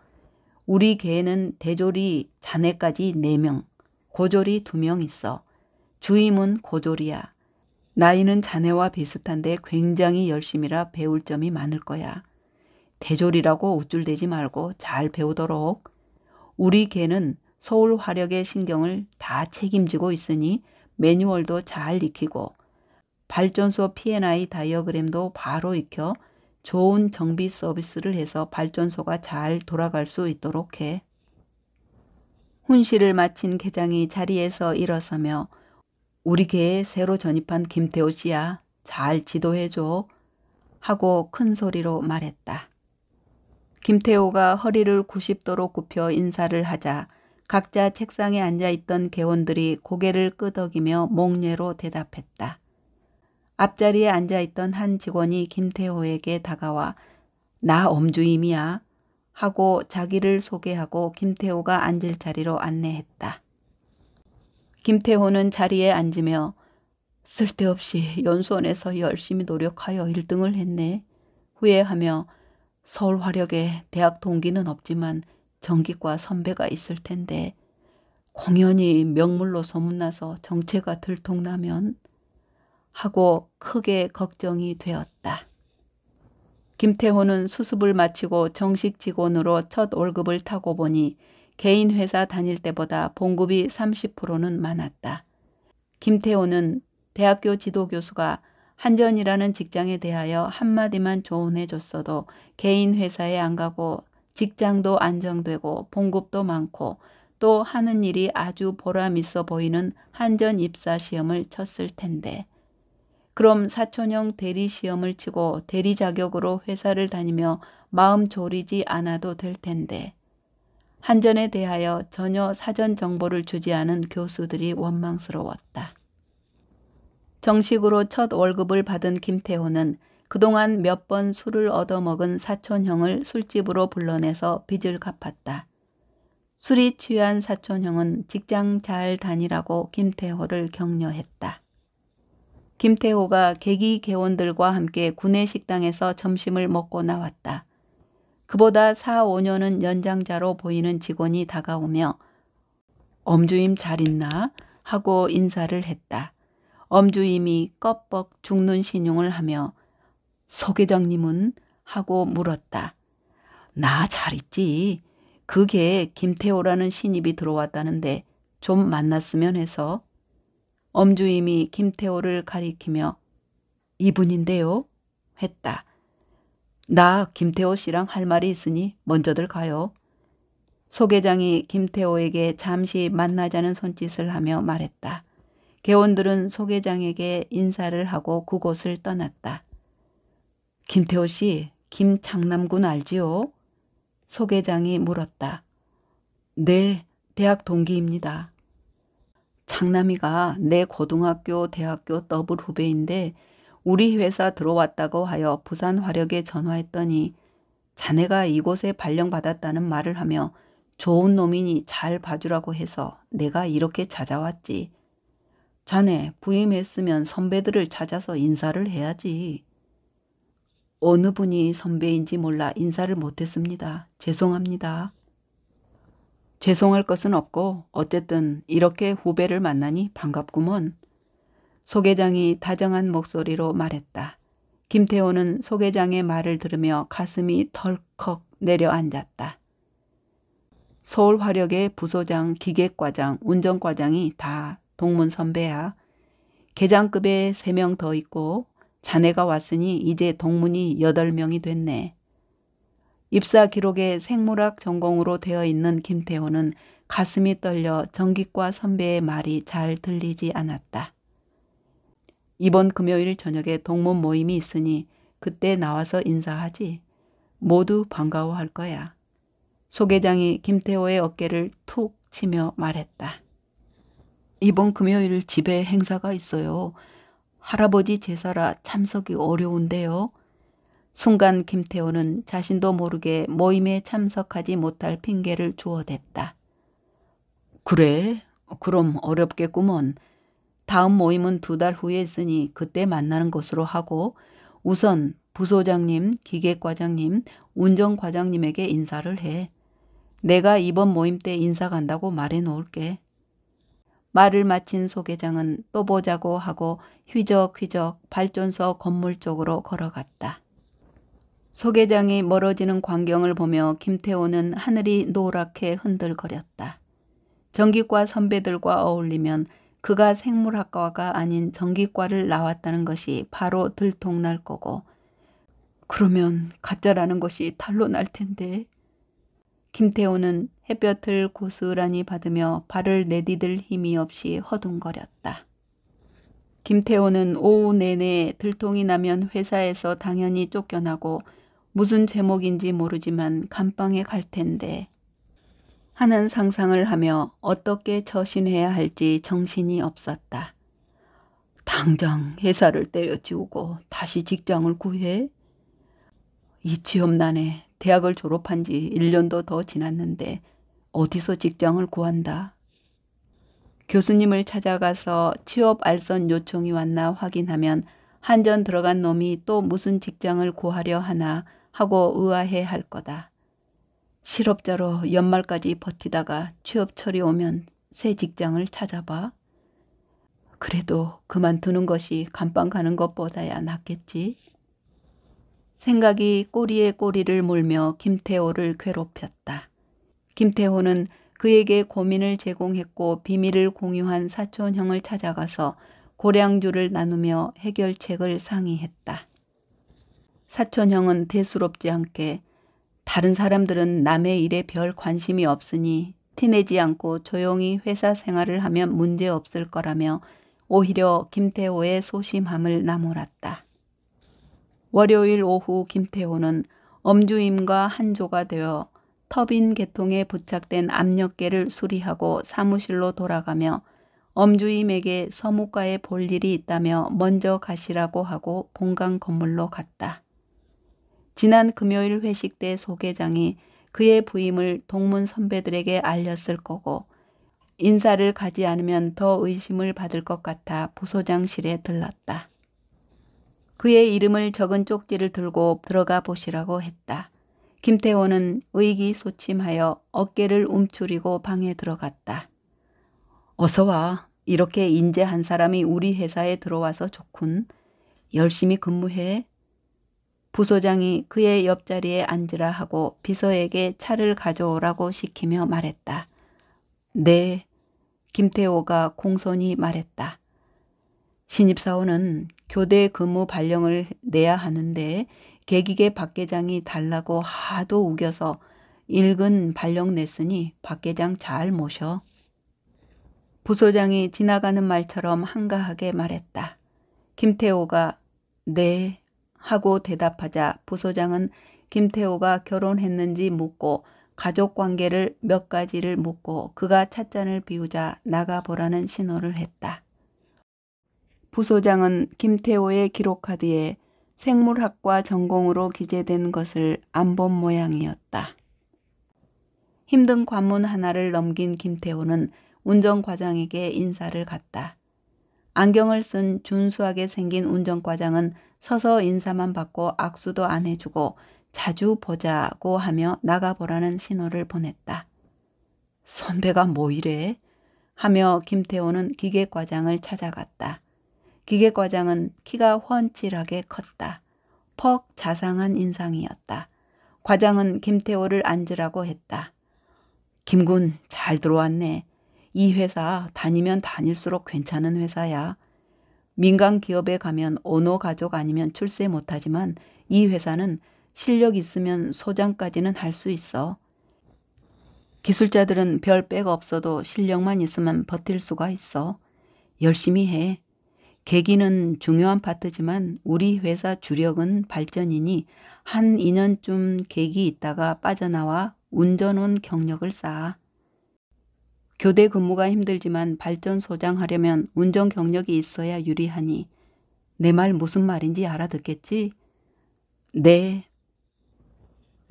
우리 개는 대졸이 자네까지 4명, 고졸이 2명 있어. 주임은 고졸이야. 나이는 자네와 비슷한데 굉장히 열심이라 배울 점이 많을 거야. 대졸이라고 우쭐대지 말고 잘 배우도록. 우리 개는 서울 화력의 신경을 다 책임지고 있으니 매뉴얼도 잘 익히고 발전소 P&I 다이어그램도 바로 익혀 좋은 정비 서비스를 해서 발전소가 잘 돌아갈 수 있도록 해. 훈시를 마친 계장이 자리에서 일어서며 우리 개에 새로 전입한 김태호 씨야 잘 지도해줘 하고 큰 소리로 말했다. 김태호가 허리를 90도로 굽혀 인사를 하자 각자 책상에 앉아있던 개원들이 고개를 끄덕이며 목례로 대답했다. 앞자리에 앉아있던 한 직원이 김태호에게 다가와 나 엄주임이야 하고 자기를 소개하고 김태호가 앉을 자리로 안내했다. 김태호는 자리에 앉으며 쓸데없이 연수원에서 열심히 노력하여 1등을 했네 후회하며 서울 화력에 대학 동기는 없지만 정기과 선배가 있을 텐데 공연이 명물로 소문나서 정체가 들통나면 하고 크게 걱정이 되었다. 김태호는 수습을 마치고 정식 직원으로 첫 월급을 타고 보니 개인 회사 다닐 때보다 봉급이 30%는 많았다. 김태호는 대학교 지도교수가 한전이라는 직장에 대하여 한마디만 조언해 줬어도 개인 회사에 안 가고 직장도 안정되고 봉급도 많고 또 하는 일이 아주 보람 있어 보이는 한전 입사 시험을 쳤을 텐데 그럼 사촌형 대리 시험을 치고 대리 자격으로 회사를 다니며 마음 졸이지 않아도 될 텐데. 한전에 대하여 전혀 사전 정보를 주지 않은 교수들이 원망스러웠다. 정식으로 첫 월급을 받은 김태호는 그동안 몇 번 술을 얻어먹은 사촌형을 술집으로 불러내서 빚을 갚았다. 술이 취한 사촌형은 직장 잘 다니라고 김태호를 격려했다. 김태호가 계기 개원들과 함께 군내 식당에서 점심을 먹고 나왔다. 그보다 4, 5년은 연장자로 보이는 직원이 다가오며 엄주임 잘 있나? 하고 인사를 했다. 엄주임이 껍벅 죽는 신용을 하며 소 계장님은? 하고 물었다. 나 잘 있지. 그게 김태호라는 신입이 들어왔다는데 좀 만났으면 해서 엄주임이 김태호를 가리키며 이분인데요? 했다. 나 김태호 씨랑 할 말이 있으니 먼저들 가요. 소계장이 김태호에게 잠시 만나자는 손짓을 하며 말했다. 개원들은 소계장에게 인사를 하고 그곳을 떠났다. 김태호 씨, 김창남군 알지요? 소계장이 물었다. 네, 대학 동기입니다. 장남이가 내 고등학교 대학교 더블 후배인데 우리 회사 들어왔다고 하여 부산 화력에 전화했더니 자네가 이곳에 발령받았다는 말을 하며 좋은 놈이니 잘 봐주라고 해서 내가 이렇게 찾아왔지. 자네 부임했으면 선배들을 찾아서 인사를 해야지. 어느 분이 선배인지 몰라 인사를 못했습니다. 죄송합니다. 죄송할 것은 없고 어쨌든 이렇게 후배를 만나니 반갑구먼. 소계장이 다정한 목소리로 말했다. 김태호는 소계장의 말을 들으며 가슴이 덜컥 내려앉았다. 서울 화력의 부소장, 기계과장, 운전과장이 다 동문 선배야. 계장급에 세 명 더 있고 자네가 왔으니 이제 동문이 여덟 명이 됐네. 입사 기록에 생물학 전공으로 되어 있는 김태호는 가슴이 떨려 전기과 선배의 말이 잘 들리지 않았다. 이번 금요일 저녁에 동문 모임이 있으니 그때 나와서 인사하지. 모두 반가워할 거야. 소개장이 김태호의 어깨를 툭 치며 말했다. 이번 금요일 집에 행사가 있어요. 할아버지 제사라 참석이 어려운데요. 순간 김태호는 자신도 모르게 모임에 참석하지 못할 핑계를 주어댔다. 그래? 그럼 어렵겠구먼. 다음 모임은 두 달 후에 있으니 그때 만나는 것으로 하고 우선 부소장님, 기계과장님, 운전과장님에게 인사를 해. 내가 이번 모임 때 인사 간다고 말해 놓을게. 말을 마친 소계장은 또 보자고 하고 휘적휘적 발전소 건물 쪽으로 걸어갔다. 소개장이 멀어지는 광경을 보며 김태호는 하늘이 노랗게 흔들거렸다. 전기과 선배들과 어울리면 그가 생물학과가 아닌 전기과를 나왔다는 것이 바로 들통날 거고 그러면 가짜라는 것이 탈로 날 텐데. 김태호는 햇볕을 고스란히 받으며 발을 내디딜 힘이 없이 허둥거렸다. 김태호는 오후 내내 들통이 나면 회사에서 당연히 쫓겨나고 무슨 제목인지 모르지만 감방에 갈 텐데 하는 상상을 하며 어떻게 처신해야 할지 정신이 없었다. 당장 회사를 때려치우고 다시 직장을 구해? 이 취업난에 대학을 졸업한 지 1년도 더 지났는데 어디서 직장을 구한다? 교수님을 찾아가서 취업 알선 요청이 왔나 확인하면 한전 들어간 놈이 또 무슨 직장을 구하려 하나 하고 의아해 할 거다. 실업자로 연말까지 버티다가 취업철이 오면 새 직장을 찾아봐. 그래도 그만두는 것이 감방 가는 것보다야 낫겠지. 생각이 꼬리에 꼬리를 물며 김태호를 괴롭혔다. 김태호는 그에게 고민을 제공했고 비밀을 공유한 사촌형을 찾아가서 고량주를 나누며 해결책을 상의했다. 사촌형은 대수롭지 않게 다른 사람들은 남의 일에 별 관심이 없으니 티내지 않고 조용히 회사 생활을 하면 문제 없을 거라며 오히려 김태호의 소심함을 나몰았다 월요일 오후 김태호는 엄주임과 한조가 되어 터빈 개통에 부착된 압력계를 수리하고 사무실로 돌아가며 엄주임에게 서무과에 볼 일이 있다며 먼저 가시라고 하고 본관 건물로 갔다. 지난 금요일 회식 때 소개장이 그의 부임을 동문 선배들에게 알렸을 거고 인사를 가지 않으면 더 의심을 받을 것 같아 부소장실에 들렀다. 그의 이름을 적은 쪽지를 들고 들어가 보시라고 했다. 김태호는 의기소침하여 어깨를 움츠리고 방에 들어갔다. 어서 와. 이렇게 인재한 사람이 우리 회사에 들어와서 좋군. 열심히 근무해. 부소장이 그의 옆자리에 앉으라 하고 비서에게 차를 가져오라고 시키며 말했다. 네, 김태호가 공손히 말했다. 신입사원은 교대 근무 발령을 내야 하는데 계기계 박계장이 달라고 하도 우겨서 읽은 발령 냈으니 박계장 잘 모셔. 부소장이 지나가는 말처럼 한가하게 말했다. 김태호가 네 하고 대답하자 부소장은 김태호가 결혼했는지 묻고 가족관계를 몇 가지를 묻고 그가 찻잔을 비우자 나가보라는 신호를 했다. 부소장은 김태호의 기록카드에 생물학과 전공으로 기재된 것을 안 본 모양이었다. 힘든 관문 하나를 넘긴 김태호는 운전과장에게 인사를 갔다. 안경을 쓴 준수하게 생긴 운전과장은 서서 인사만 받고 악수도 안 해주고 자주 보자고 하며 나가보라는 신호를 보냈다. 선배가 뭐 이래? 하며 김태호는 기계과장을 찾아갔다. 기계과장은 키가 훤칠하게 컸다. 퍽 자상한 인상이었다. 과장은 김태호를 앉으라고 했다. 김군 잘 들어왔네. 이 회사 다니면 다닐수록 괜찮은 회사야. 민간 기업에 가면 오너 가족 아니면 출세 못하지만 이 회사는 실력 있으면 소장까지는 할 수 있어. 기술자들은 별 빼가 없어도 실력만 있으면 버틸 수가 있어. 열심히 해. 계기는 중요한 파트지만 우리 회사 주력은 발전이니 한 2년쯤 계기 있다가 빠져나와 운전원 경력을 쌓아. 교대 근무가 힘들지만 발전 소장하려면 운전 경력이 있어야 유리하니 내 말 무슨 말인지 알아듣겠지? 네.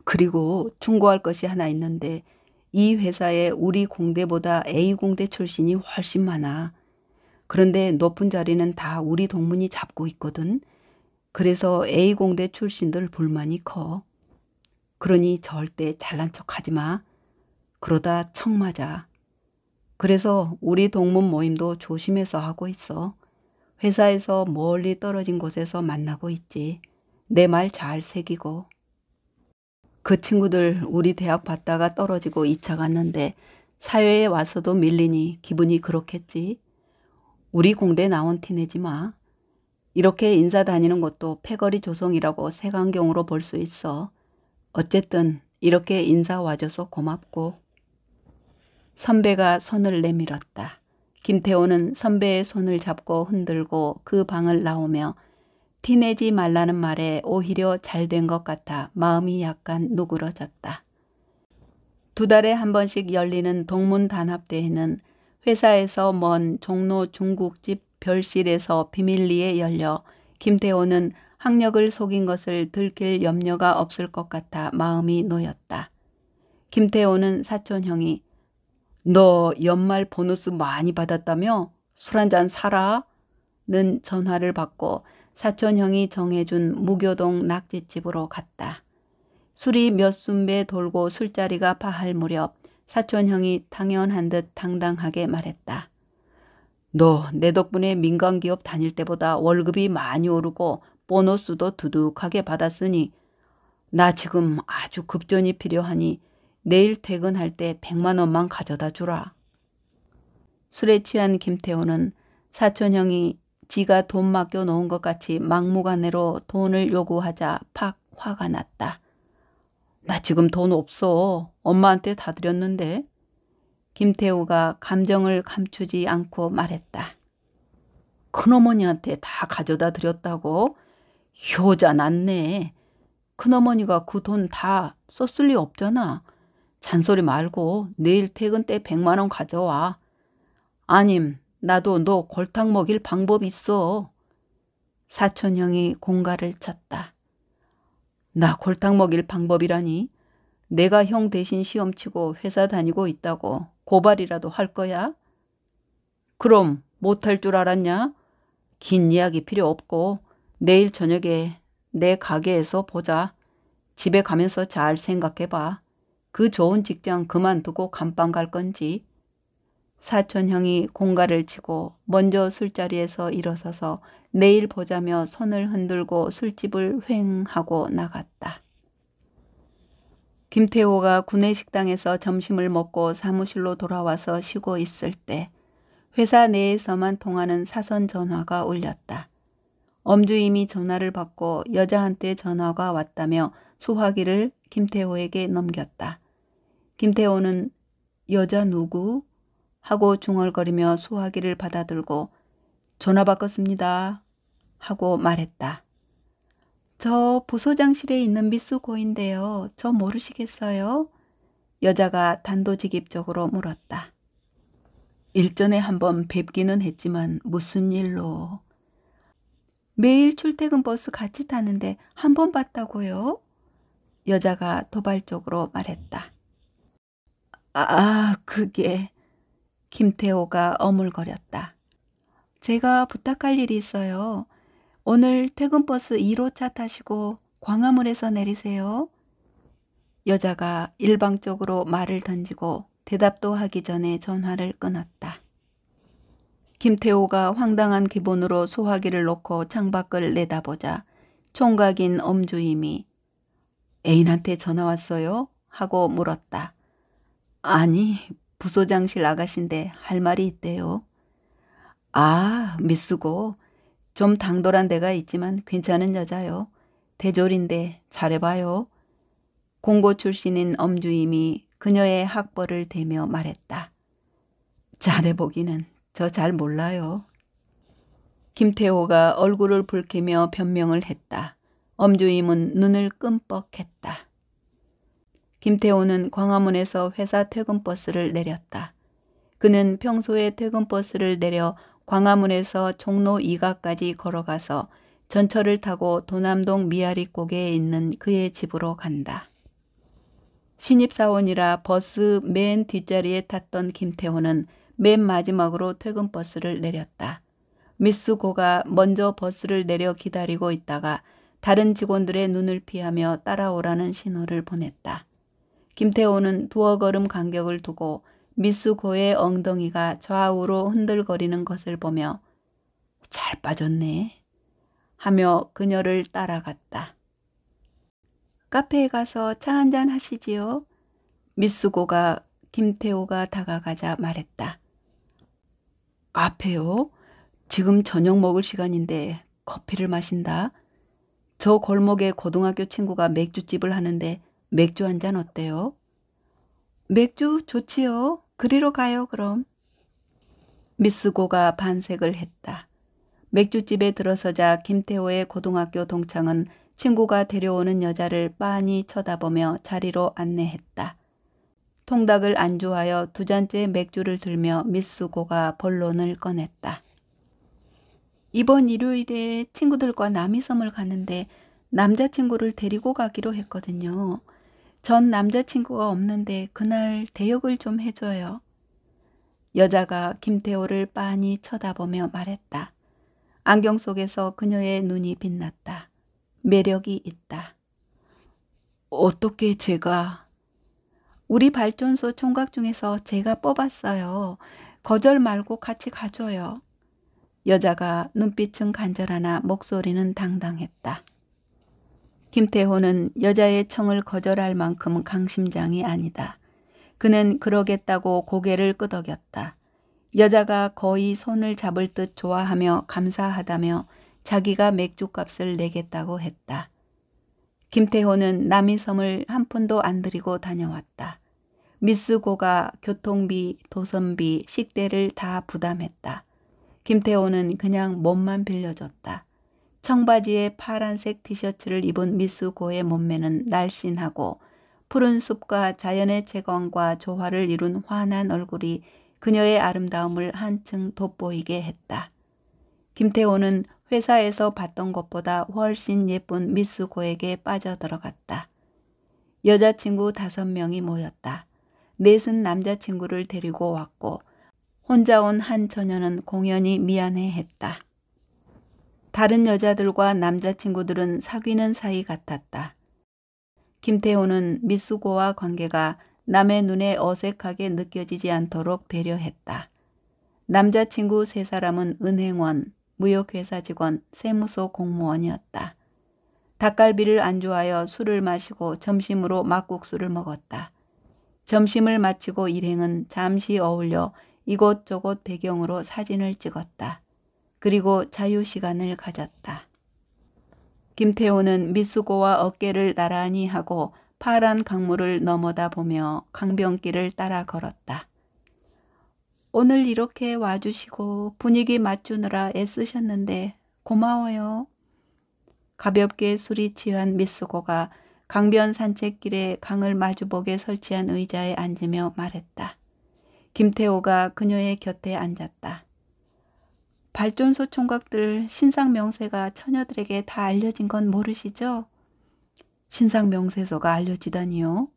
그리고 충고할 것이 하나 있는데 이 회사에 우리 공대보다 A공대 출신이 훨씬 많아. 그런데 높은 자리는 다 우리 동문이 잡고 있거든. 그래서 A공대 출신들 불만이 커. 그러니 절대 잘난 척 하지 마. 그러다 척 맞아. 그래서 우리 동문 모임도 조심해서 하고 있어. 회사에서 멀리 떨어진 곳에서 만나고 있지. 내 말 잘 새기고. 그 친구들 우리 대학 봤다가 떨어지고 2차 갔는데 사회에 와서도 밀리니 기분이 그렇겠지. 우리 공대 나온 티 내지 마. 이렇게 인사 다니는 것도 패거리 조성이라고 색안경으로 볼 수 있어. 어쨌든 이렇게 인사 와줘서 고맙고 선배가 손을 내밀었다. 김태호는 선배의 손을 잡고 흔들고 그 방을 나오며 티내지 말라는 말에 오히려 잘 된 것 같아 마음이 약간 누그러졌다. 두 달에 한 번씩 열리는 동문단합대회는 회사에서 먼 종로 중국집 별실에서 비밀리에 열려 김태호는 학력을 속인 것을 들킬 염려가 없을 것 같아 마음이 놓였다. 김태호는 사촌형이 너 연말 보너스 많이 받았다며 술 한 잔 사라. 는 전화를 받고 사촌형이 정해준 무교동 낙지집으로 갔다. 술이 몇 순배 돌고 술자리가 파할 무렵 사촌형이 당연한 듯 당당하게 말했다. 너 내 덕분에 민간기업 다닐 때보다 월급이 많이 오르고 보너스도 두둑하게 받았으니 나 지금 아주 급전이 필요하니 내일 퇴근할 때 100만 원만 가져다 주라. 술에 취한 김태호는 사촌형이 지가 돈 맡겨 놓은 것 같이 막무가내로 돈을 요구하자 팍 화가 났다. 나 지금 돈 없어. 엄마한테 다 드렸는데. 김태우가 감정을 감추지 않고 말했다. 큰어머니한테 다 가져다 드렸다고? 효자 났네. 큰어머니가 그 돈 다 썼을 리 없잖아. 잔소리 말고 내일 퇴근 때백만원 가져와. 아님 나도 너 골탕 먹일 방법 있어. 사촌형이 공가를 쳤다. 나 골탕 먹일 방법이라니. 내가 형 대신 시험치고 회사 다니고 있다고 고발이라도 할 거야? 그럼 못할 줄 알았냐? 긴 이야기 필요 없고 내일 저녁에 내 가게에서 보자. 집에 가면서 잘 생각해봐. 그 좋은 직장 그만두고 감방 갈 건지 사촌형이 공가를 치고 먼저 술자리에서 일어서서 내일 보자며 손을 흔들고 술집을 횡하고 나갔다. 김태호가 구내식당에서 점심을 먹고 사무실로 돌아와서 쉬고 있을 때 회사 내에서만 통하는 사선 전화가 울렸다. 엄주임이 전화를 받고 여자한테 전화가 왔다며 소화기를 김태호에게 넘겼다. 김태호는 여자 누구? 하고 중얼거리며 소화기를 받아들고 전화 바꿨습니다. 하고 말했다. 저 부소장실에 있는 미스 고인데요. 저 모르시겠어요? 여자가 단도직입적으로 물었다. 일전에 한번 뵙기는 했지만 무슨 일로? 매일 출퇴근 버스 같이 타는데 한번 봤다고요? 여자가 도발적으로 말했다. 아, 아, 그게. 김태호가 어물거렸다. 제가 부탁할 일이 있어요. 오늘 퇴근버스 1호차 타시고 광화문에서 내리세요. 여자가 일방적으로 말을 던지고 대답도 하기 전에 전화를 끊었다. 김태호가 황당한 기분으로 소화기를 놓고 창밖을 내다보자 총각인 엄주임이 애인한테 전화 왔어요? 하고 물었다. 아니, 부소장실 아가씨인데할 말이 있대요. 아, 미쓰고 좀 당돌한 데가 있지만 괜찮은 여자요. 대졸인데 잘해봐요. 공고 출신인 엄주임이 그녀의 학벌을 대며 말했다. 잘해보기는 저 잘 몰라요. 김태호가 얼굴을 붉히며 변명을 했다. 엄주임은 눈을 끔뻑했다. 김태호는 광화문에서 회사 퇴근버스를 내렸다. 그는 평소에 퇴근버스를 내려 광화문에서 종로 2가까지 걸어가서 전철을 타고 도남동 미아리곡에 있는 그의 집으로 간다. 신입사원이라 버스 맨 뒷자리에 탔던 김태호는 맨 마지막으로 퇴근버스를 내렸다. 미스 고가 먼저 버스를 내려 기다리고 있다가 다른 직원들의 눈을 피하며 따라오라는 신호를 보냈다. 김태호는 두어 걸음 간격을 두고 미스 고의 엉덩이가 좌우로 흔들거리는 것을 보며 잘 빠졌네 하며 그녀를 따라갔다. 카페에 가서 차 한잔 하시지요? 미스 고가 김태호가 다가가자 말했다. 카페요? 지금 저녁 먹을 시간인데 커피를 마신다. 저 골목에 고등학교 친구가 맥주집을 하는데 맥주 한 잔 어때요? 맥주 좋지요. 그리로 가요, 그럼. 미스 고가 반색을 했다. 맥주집에 들어서자 김태호의 고등학교 동창은 친구가 데려오는 여자를 빤히 쳐다보며 자리로 안내했다. 통닭을 안주하여 두 잔째 맥주를 들며 미스고가 본론을 꺼냈다. 이번 일요일에 친구들과 남이섬을 가는데 남자친구를 데리고 가기로 했거든요. 전 남자친구가 없는데 그날 대역을 좀 해줘요. 여자가 김태호를 빤히 쳐다보며 말했다. 안경 속에서 그녀의 눈이 빛났다. 매력이 있다. 어떻게 제가... 우리 발전소 총각 중에서 제가 뽑았어요. 거절 말고 같이 가줘요. 여자가 눈빛은 간절하나 목소리는 당당했다. 김태호는 여자의 청을 거절할 만큼 강심장이 아니다. 그는 그러겠다고 고개를 끄덕였다. 여자가 거의 손을 잡을 듯 좋아하며 감사하다며 자기가 맥주값을 내겠다고 했다. 김태호는 남이섬을 한 푼도 안 들이고 다녀왔다. 미스고가 교통비, 도선비, 식대를 다 부담했다. 김태호는 그냥 몸만 빌려줬다. 청바지에 파란색 티셔츠를 입은 미스 고의 몸매는 날씬하고 푸른 숲과 자연의 채광과 조화를 이룬 환한 얼굴이 그녀의 아름다움을 한층 돋보이게 했다. 김태호는 회사에서 봤던 것보다 훨씬 예쁜 미스 고에게 빠져들어갔다. 여자친구 다섯 명이 모였다. 넷은 남자친구를 데리고 왔고 혼자 온 한 처녀는 공연히 미안해했다. 다른 여자들과 남자친구들은 사귀는 사이 같았다. 김태호는 미쓰고와 관계가 남의 눈에 어색하게 느껴지지 않도록 배려했다. 남자친구 세 사람은 은행원, 무역회사 직원, 세무소 공무원이었다. 닭갈비를 안주하여 술을 마시고 점심으로 막국수를 먹었다. 점심을 마치고 일행은 잠시 어울려 이곳저곳 배경으로 사진을 찍었다. 그리고 자유시간을 가졌다. 김태호는 미수고와 어깨를 나란히 하고 파란 강물을 넘어다 보며 강변길을 따라 걸었다. 오늘 이렇게 와주시고 분위기 맞추느라 애쓰셨는데 고마워요. 가볍게 술이 취한 미수고가 강변 산책길에 강을 마주보게 설치한 의자에 앉으며 말했다. 김태호가 그녀의 곁에 앉았다. 발전소 총각들 신상명세가 처녀들에게 다 알려진 건 모르시죠? 신상명세서가 알려지다니요.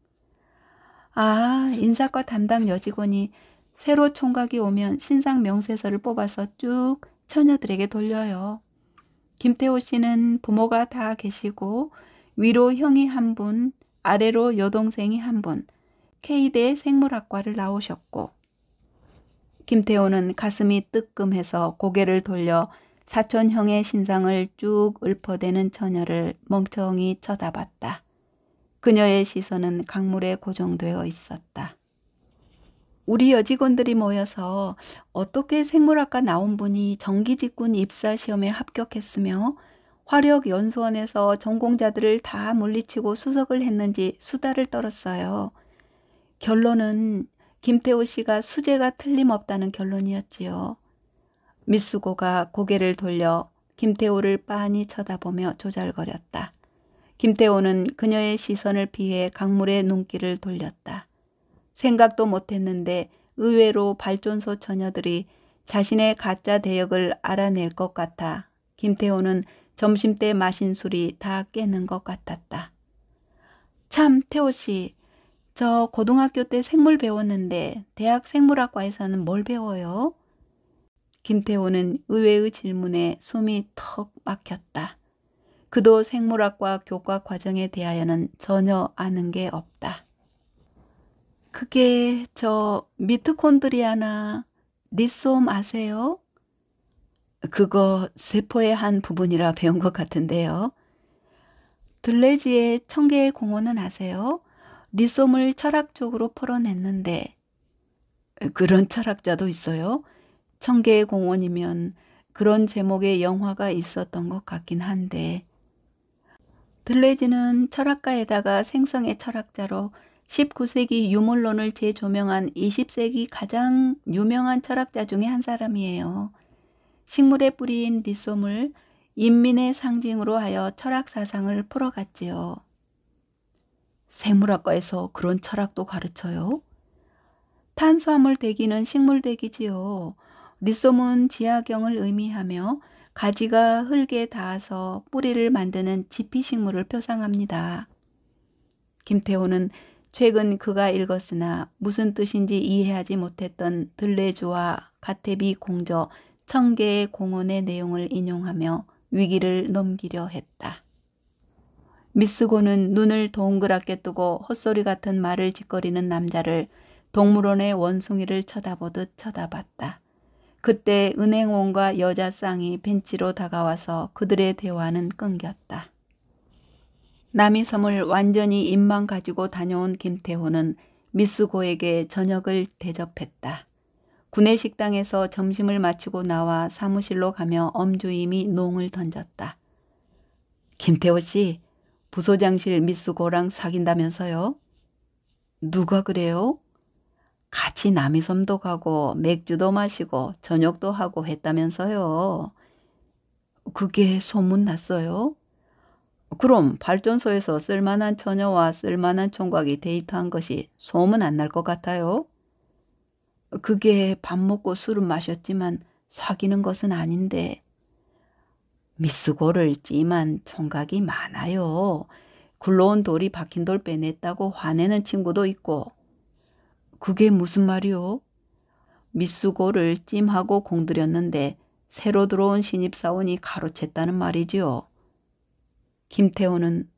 아, 인사과 담당 여직원이 새로 총각이 오면 신상명세서를 뽑아서 쭉 처녀들에게 돌려요. 김태호 씨는 부모가 다 계시고 위로 형이 한 분, 아래로 여동생이 한 분, K대 생물학과를 나오셨고 김태호는 가슴이 뜨끔해서 고개를 돌려 사촌형의 신상을 쭉 읊어대는 처녀를 멍청히 쳐다봤다. 그녀의 시선은 강물에 고정되어 있었다. 우리 여직원들이 모여서 어떻게 생물학과 나온 분이 정기직군 입사시험에 합격했으며 화력연수원에서 전공자들을 다 물리치고 수석을 했는지 수다를 떨었어요. 결론은 김태호 씨가 수재가 틀림없다는 결론이었지요. 미쓰고가 고개를 돌려 김태호를 빤히 쳐다보며 조잘거렸다. 김태호는 그녀의 시선을 피해 강물에 눈길을 돌렸다. 생각도 못했는데 의외로 발전소 처녀들이 자신의 가짜 대역을 알아낼 것 같아 김태호는 점심때 마신 술이 다 깨는 것 같았다. 참 태호 씨저 고등학교 때 생물 배웠는데 대학 생물학과에서는 뭘 배워요? 김태호는 의외의 질문에 숨이 턱 막혔다. 그도 생물학과 교과 과정에 대하여는 전혀 아는 게 없다. 그게 저 미트콘드리아나 리솜 아세요? 그거 세포의 한 부분이라 배운 것 같은데요. 둘레지의 청개의 공원은 아세요? 리솜을 철학적으로 풀어냈는데 그런 철학자도 있어요. 청계의 공원이면 그런 제목의 영화가 있었던 것 같긴 한데 들레지는 철학가에다가 생성의 철학자로 19세기 유물론을 재조명한 20세기 가장 유명한 철학자 중에 한 사람이에요. 식물의 뿌리인 리솜을 인민의 상징으로 하여 철학 사상을 풀어갔지요. 생물학과에서 그런 철학도 가르쳐요. 탄수화물 대기는 식물 대기지요. 리솜은 지하경을 의미하며 가지가 흙에 닿아서 뿌리를 만드는 지피식물을 표상합니다. 김태호는 최근 그가 읽었으나 무슨 뜻인지 이해하지 못했던 들레주와 가태비 공저 천개의공원의 내용을 인용하며 위기를 넘기려 했다. 미스고는 눈을 동그랗게 뜨고 헛소리 같은 말을 짓거리는 남자를 동물원의 원숭이를 쳐다보듯 쳐다봤다. 그때 은행원과 여자 쌍이 벤치로 다가와서 그들의 대화는 끊겼다. 남이섬을 완전히 입만 가지고 다녀온 김태호는 미스고에게 저녁을 대접했다. 구내 식당에서 점심을 마치고 나와 사무실로 가며 엄주임이 농을 던졌다. 김태호 씨, 부소장실 미스고랑 사귄다면서요? 누가 그래요? 같이 남이섬도 가고 맥주도 마시고 저녁도 하고 했다면서요. 그게 소문났어요? 그럼 발전소에서 쓸만한 처녀와 쓸만한 총각이 데이트한 것이 소문 안 날 것 같아요? 그게 밥 먹고 술은 마셨지만 사귀는 것은 아닌데 미스고를 찜한 총각이 많아요. 굴러온 돌이 박힌 돌 빼냈다고 화내는 친구도 있고. 그게 무슨 말이오 미스고를 찜하고 공들였는데 새로 들어온 신입사원이 가로챘다는 말이지요. 김태호는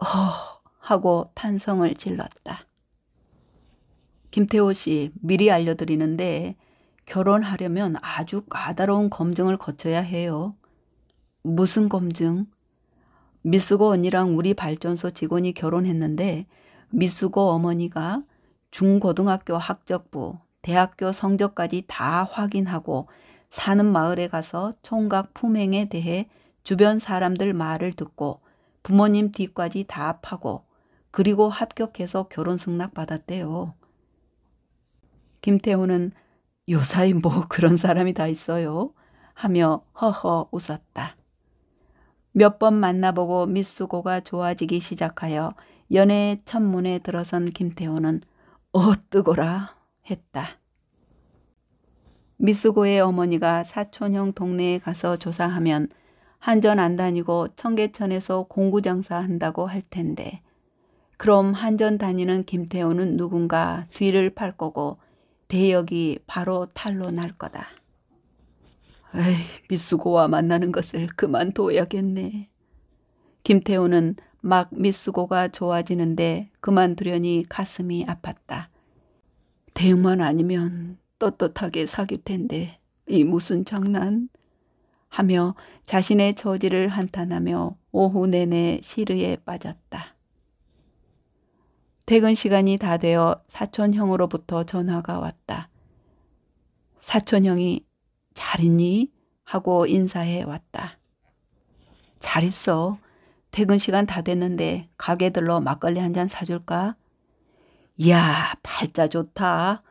허 어, 하고 탄성을 질렀다. 김태호 씨 미리 알려드리는데 결혼하려면 아주 까다로운 검증을 거쳐야 해요. 무슨 검증? 미쓰고 언니랑 우리 발전소 직원이 결혼했는데 미쓰고 어머니가 중고등학교 학적부, 대학교 성적까지 다 확인하고 사는 마을에 가서 총각 품행에 대해 주변 사람들 말을 듣고 부모님 뒤까지 다 파고 그리고 합격해서 결혼 승낙 받았대요. 김태호는 요사이 뭐 그런 사람이 다 있어요 하며 허허 웃었다. 몇번 만나보고 미쓰고가 좋아지기 시작하여 연애의 천문에 들어선 김태호는 어 뜨거라 했다. 미쓰고의 어머니가 사촌형 동네에 가서 조사하면 한전 안 다니고 청계천에서 공구 장사한다고 할 텐데 그럼 한전 다니는 김태호는 누군가 뒤를 팔 거고 대역이 바로 탈로 날 거다. 에이, 미쓰고와 만나는 것을 그만둬야겠네. 김태우는막 미쓰고가 좋아지는데 그만두려니 가슴이 아팠다. 대응만 아니면 떳떳하게 사귈 텐데 이 무슨 장난? 하며 자신의 처지를 한탄하며 오후 내내 시르에 빠졌다. 퇴근 시간이 다 되어 사촌형으로부터 전화가 왔다. 사촌형이 잘 있니? 하고 인사해 왔다. 잘 있어. 퇴근 시간 다 됐는데 가게 들러 막걸리 한 잔 사줄까? 이야 팔자 좋다.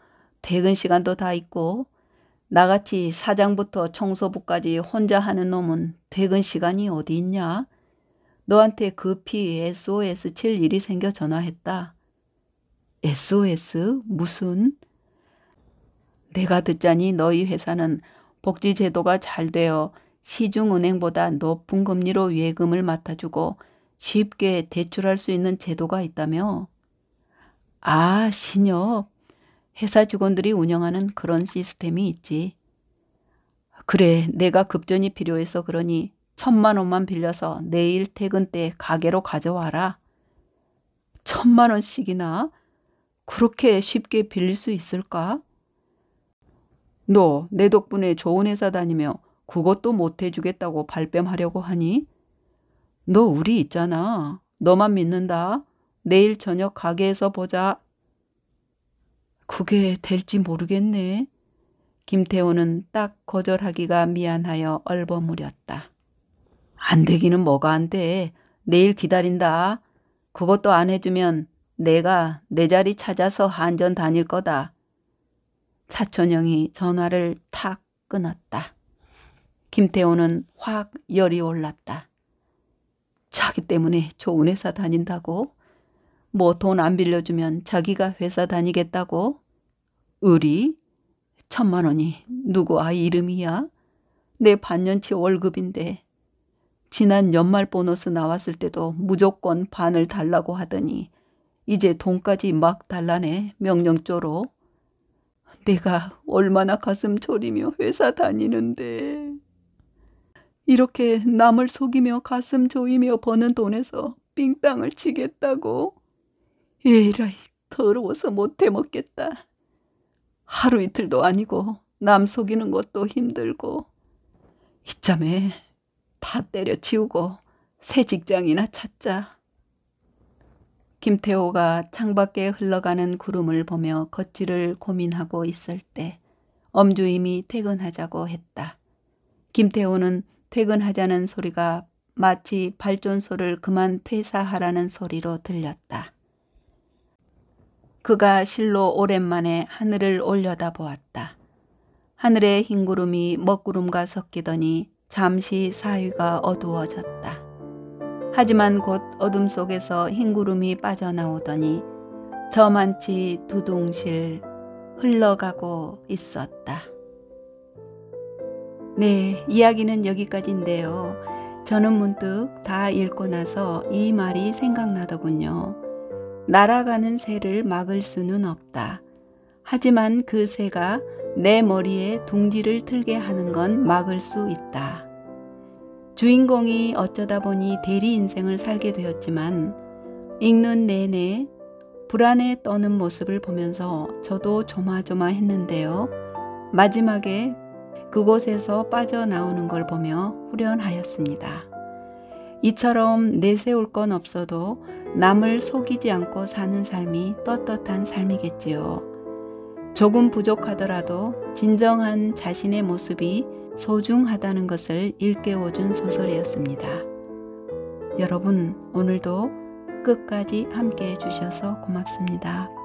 퇴근 시간도 다 있고 나같이 사장부터 청소부까지 혼자 하는 놈은 퇴근 시간이 어디 있냐? 너한테 급히 SOS 칠 일이 생겨 전화했다. SOS? 무슨? 내가 듣자니 너희 회사는 복지 제도가 잘 되어 시중은행보다 높은 금리로 예금을 맡아주고 쉽게 대출할 수 있는 제도가 있다며 아, 신협. 회사 직원들이 운영하는 그런 시스템이 있지. 그래, 내가 급전이 필요해서 그러니 천만 원만 빌려서 내일 퇴근 때 가게로 가져와라. 천만 원씩이나? 그렇게 쉽게 빌릴 수 있을까? 너내 덕분에 좋은 회사 다니며 그것도 못 해주겠다고 발뺌하려고 하니? 너 우리 있잖아. 너만 믿는다. 내일 저녁 가게에서 보자. 그게 될지 모르겠네. 김태호는 딱 거절하기가 미안하여 얼버무렸다. 안 되기는 뭐가 안 돼. 내일 기다린다. 그것도 안 해주면 내가 내 자리 찾아서 한전 다닐 거다. 사촌형이 전화를 탁 끊었다. 김태호는 확 열이 올랐다. 자기 때문에 좋은 회사 다닌다고? 뭐 돈 안 빌려주면 자기가 회사 다니겠다고? 의리? 천만 원이 누구 아이 이름이야? 내 반년치 월급인데 지난 연말 보너스 나왔을 때도 무조건 반을 달라고 하더니 이제 돈까지 막 달라네 명령조로. 내가 얼마나 가슴 졸이며 회사 다니는데. 이렇게 남을 속이며 가슴 조이며 버는 돈에서 빙땅을 치겠다고. 에라이, 더러워서 못해 먹겠다. 하루 이틀도 아니고 남 속이는 것도 힘들고. 이참에 다 때려치우고 새 직장이나 찾자. 김태호가 창밖에 흘러가는 구름을 보며 겉줄을 고민하고 있을 때 엄주임이 퇴근하자고 했다. 김태호는 퇴근하자는 소리가 마치 발전소를 그만 퇴사하라는 소리로 들렸다. 그가 실로 오랜만에 하늘을 올려다 보았다. 하늘의 흰 구름이 먹구름과 섞이더니 잠시 사위가 어두워졌다. 하지만 곧 어둠 속에서 흰 구름이 빠져나오더니 저만치 두둥실 흘러가고 있었다. 네, 이야기는 여기까지인데요. 저는 문득 다 읽고 나서 이 말이 생각나더군요. 날아가는 새를 막을 수는 없다. 하지만 그 새가 내 머리에 둥지를 틀게 하는 건 막을 수 있다. 주인공이 어쩌다 보니 대리 인생을 살게 되었지만 읽는 내내 불안에 떠는 모습을 보면서 저도 조마조마했는데요. 마지막에 그곳에서 빠져나오는 걸 보며 후련하였습니다. 이처럼 내세울 건 없어도 남을 속이지 않고 사는 삶이 떳떳한 삶이겠지요. 조금 부족하더라도 진정한 자신의 모습이 소중하다는 것을 일깨워준 소설이었습니다. 여러분, 오늘도 끝까지 함께 해주셔서 고맙습니다.